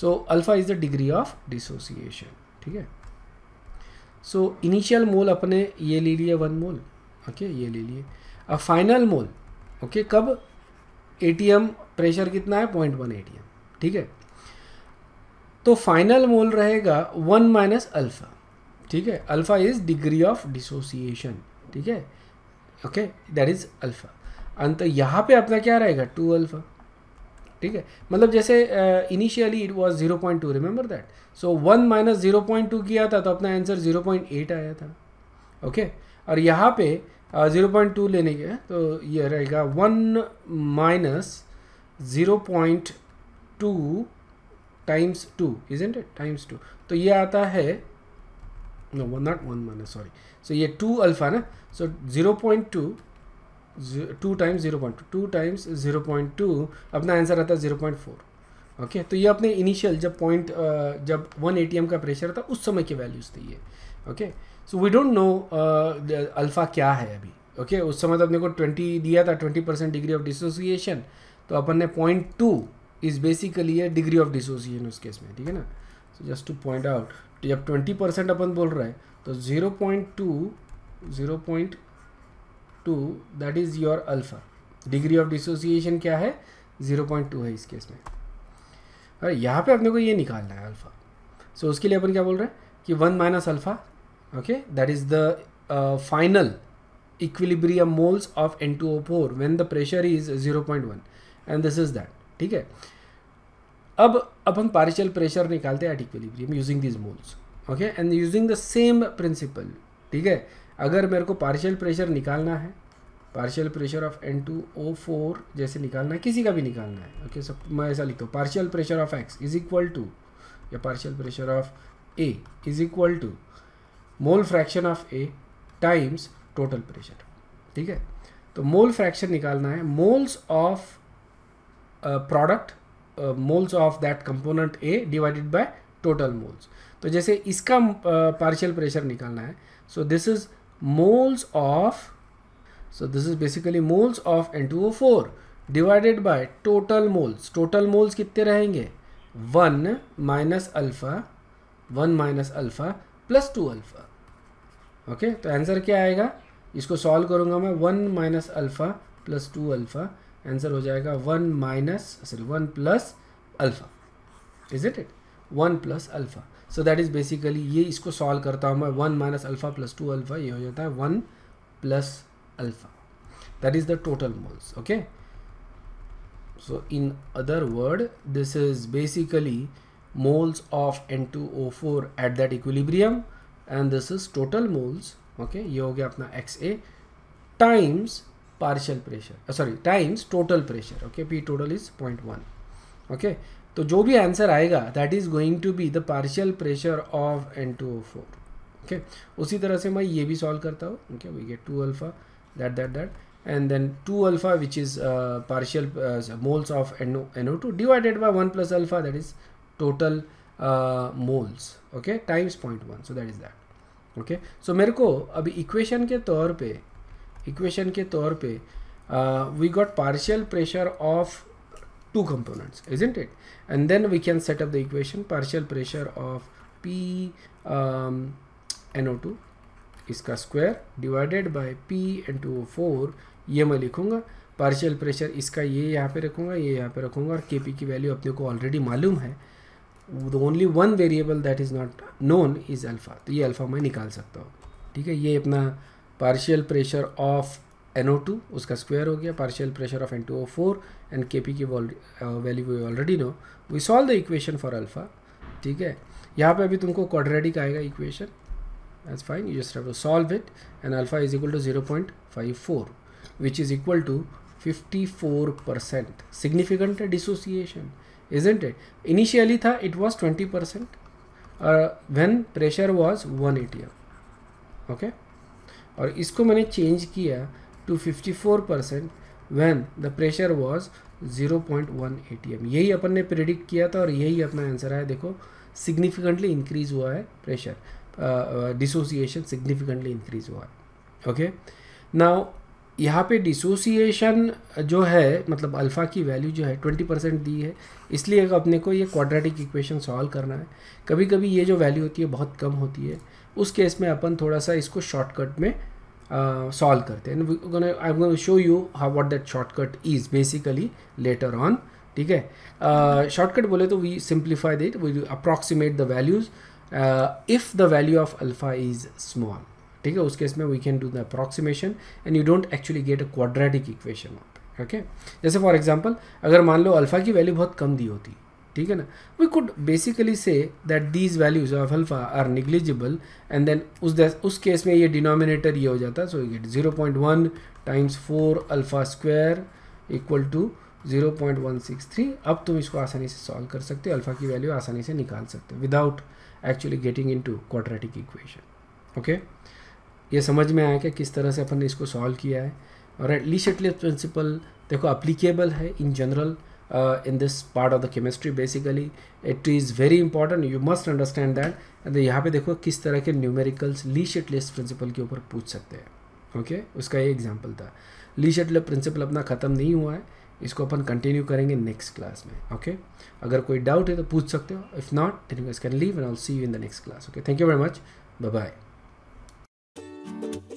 [SPEAKER 1] so alpha is the degree of dissociation ठीक है सो इनिशियल मोल अपने ये ले लिए वन मोल ओके ये ले लिए अब फाइनल मोल ओके कब ए प्रेशर कितना है पॉइंट वन ए ठीक है तो फाइनल मोल रहेगा वन माइनस अल्फ़ा ठीक है alpha is degree of dissociation ठीक है ओके दैट इज अल्फ़ा अंत यहाँ पे अपना क्या रहेगा टू अल्फ़ा ठीक है मतलब जैसे initially it was 0.2 point two remember that so one minus zero point two किया था तो अपना आंसर 0.8 आया था ओके okay? और यहाँ पे ज़ीरो पॉइंट टू लेने के तो ये रहेगा one minus zero point two times two is it times two तो ये आता है no one not one minus sorry so ये two अल्फा ना so 0.2 two times zero point times zero point two अपना आंसर आता है जीरो पॉइंट फोर ओके तो ये अपने इनिशियल जब पॉइंट जब वन ए का प्रेशर था उस समय की वैल्यूज़ थी ये okay so we don't know alpha क्या है अभी ओके okay? उस समय तो अपने को ट्वेंटी दिया था twenty percent degree of dissociation तो अपन ने पॉइंट टू इज़ बेसिकली है डिग्री ऑफ डिसोसिएशन उस केस में ठीक है ना जस्ट टू पॉइंट आउट जब 20 परसेंट अपन बोल रहे हैं तो 0.2 0.2 that is your alpha degree of dissociation क्या है 0.2 है इस केस में अरे यहाँ पे अपने को ये निकालना है अल्फ़ा सो so, उसके लिए अपन क्या बोल रहे हैं कि one minus alpha okay that is the final equilibrium moles of N two O four when the pressure is zero point one and this is that ठीक है अब अब हम पार्शियल प्रेशर निकालते हैं at equilibrium using this moles okay and using the same principle ठीक है अगर मेरे को पार्शियल प्रेशर निकालना है partial pressure of N two O four जैसे निकालना है किसी का भी निकालना है ओके सब मैं ऐसा लिखता हूँ partial pressure of x is equal to या partial pressure of A is equal to mole fraction of A times total pressure ठीक है तो मोल फ्रैक्शन निकालना है moles of product moles of that component A divided by total moles तो जैसे इसका पार्शियल uh, प्रेशर निकालना है so this is moles of so this is basically moles of N two O four divided by total moles total moles कितने रहेंगे one minus alpha one minus alpha plus two alpha okay तो आंसर क्या आएगा इसको सॉल्व करूंगा मैं one minus alpha plus two alpha answer हो जाएगा one minus sorry one plus alpha is it it one plus alpha so that is basically ये इसको सॉल्व करता हूँ मैं one minus alpha plus two alpha ये हो जाता है one plus alpha that is the total moles okay so in other word this is basically moles of N two O four at that equilibrium and this is total moles okay ये हो गया अपना x A times partial pressure sorry times total pressure okay P total is point one okay तो जो भी आंसर आएगा that is going to be the partial pressure of N two O four okay उसी तरह से मैं ये भी सॉल्व करता हूँ okay we get two alpha that that that and then two alpha which is partial moles of N O N O two divided by one plus alpha that is total moles okay times point one so that is that okay सो मेरे को अभी इक्वेशन के तौर पर इक्वेशन के तौर पे we got partial pressure of components is isn't it and then we can set up the equation partial pressure of P N two इसका square divided by P N two four ये मैं लिखूंगा पार्शियल प्रेशर इसका ये यहाँ पे रखूंगा ये यहाँ पे रखूंगा और के पी की वैल्यू अपने को ऑलरेडी मालूम है the only one variable that is not known is alpha तो ये अल्फ़ा मैं निकाल सकता हूँ ठीक है ये अपना partial pressure of N O two उसका स्क्वायर हो गया partial pressure of N two O four and K P की value we already know we solve the equation for alpha ठीक है यहाँ पे अभी तुमको क्वाड्रेटिक आएगा equation as fine you just have to solve it and alpha is equal to zero point five four which is equal to fifty four percent significant है डिसोसिएशन इज इट इनिशियली था it was twenty percent when pressure was one A okay okay? और इसको मैंने चेंज किया to 54 percent when the pressure was 0.1 M यही अपन ने प्रिडिक्ट किया था और यही अपना आंसर आया देखो सिग्निफिकेंटली इंक्रीज हुआ है प्रेशर डिसोसिएशन सिग्निफिकेंटली इंक्रीज हुआ है ओके नाउ यहाँ पे डिसोसिएशन जो है मतलब अल्फ़ा की वैल्यू जो है 20 परसेंट दी है इसलिए अपने को ये क्वाड्रेटिक इक्वेशन सॉल्व करना है कभी कभी ये जो वैल्यू होती है बहुत कम होती है उस केस में अपन थोड़ा सा इसको शॉर्टकट में सॉल्व uh, करते हैं I am show you how what that shortcut is basically later on ठीक है शॉर्टकट बोले तो we simplify that we approximate the values if the value of alpha is small ठीक है उस केस में we can do the approximation and you don't actually get a quadratic equation okay जैसे फॉर एग्जाम्पल अगर मान लो अल्फ़ा की वैल्यू बहुत कम दी होती ठीक है ना we could basically say that these values of alpha are negligible and then उस केस में ये डिनोमिनेटर ये हो जाता so get zero point one times four alpha square equal to zero point one six three अब तुम इसको आसानी से सॉल्व कर सकते हो अल्फा की वैल्यू आसानी से निकाल सकते हो without actually getting into quadratic equation okay ये समझ में आया कि किस तरह से अपन ने इसको सॉल्व किया है और एटलीस्ट प्रिंसिपल देखो अप्लीकेबल है in general uh, in this part of the chemistry basically it is very important you must understand that and यहाँ पे देखो किस तरह के न्यूमेरिकल्स लीशेट लिस्ट प्रिंसिपल के ऊपर पूछ सकते हैं ओके okay? उसका ये एग्जाम्पल था लीशेट लिस्ट प्रिंसिपल अपना ख़त्म नहीं हुआ है इसको अपन कंटिन्यू करेंगे नेक्स्ट क्लास में ओके okay? अगर कोई डाउट है तो पूछ सकते हो if not then you can leave and see you in the next class okay thank you very much bye bye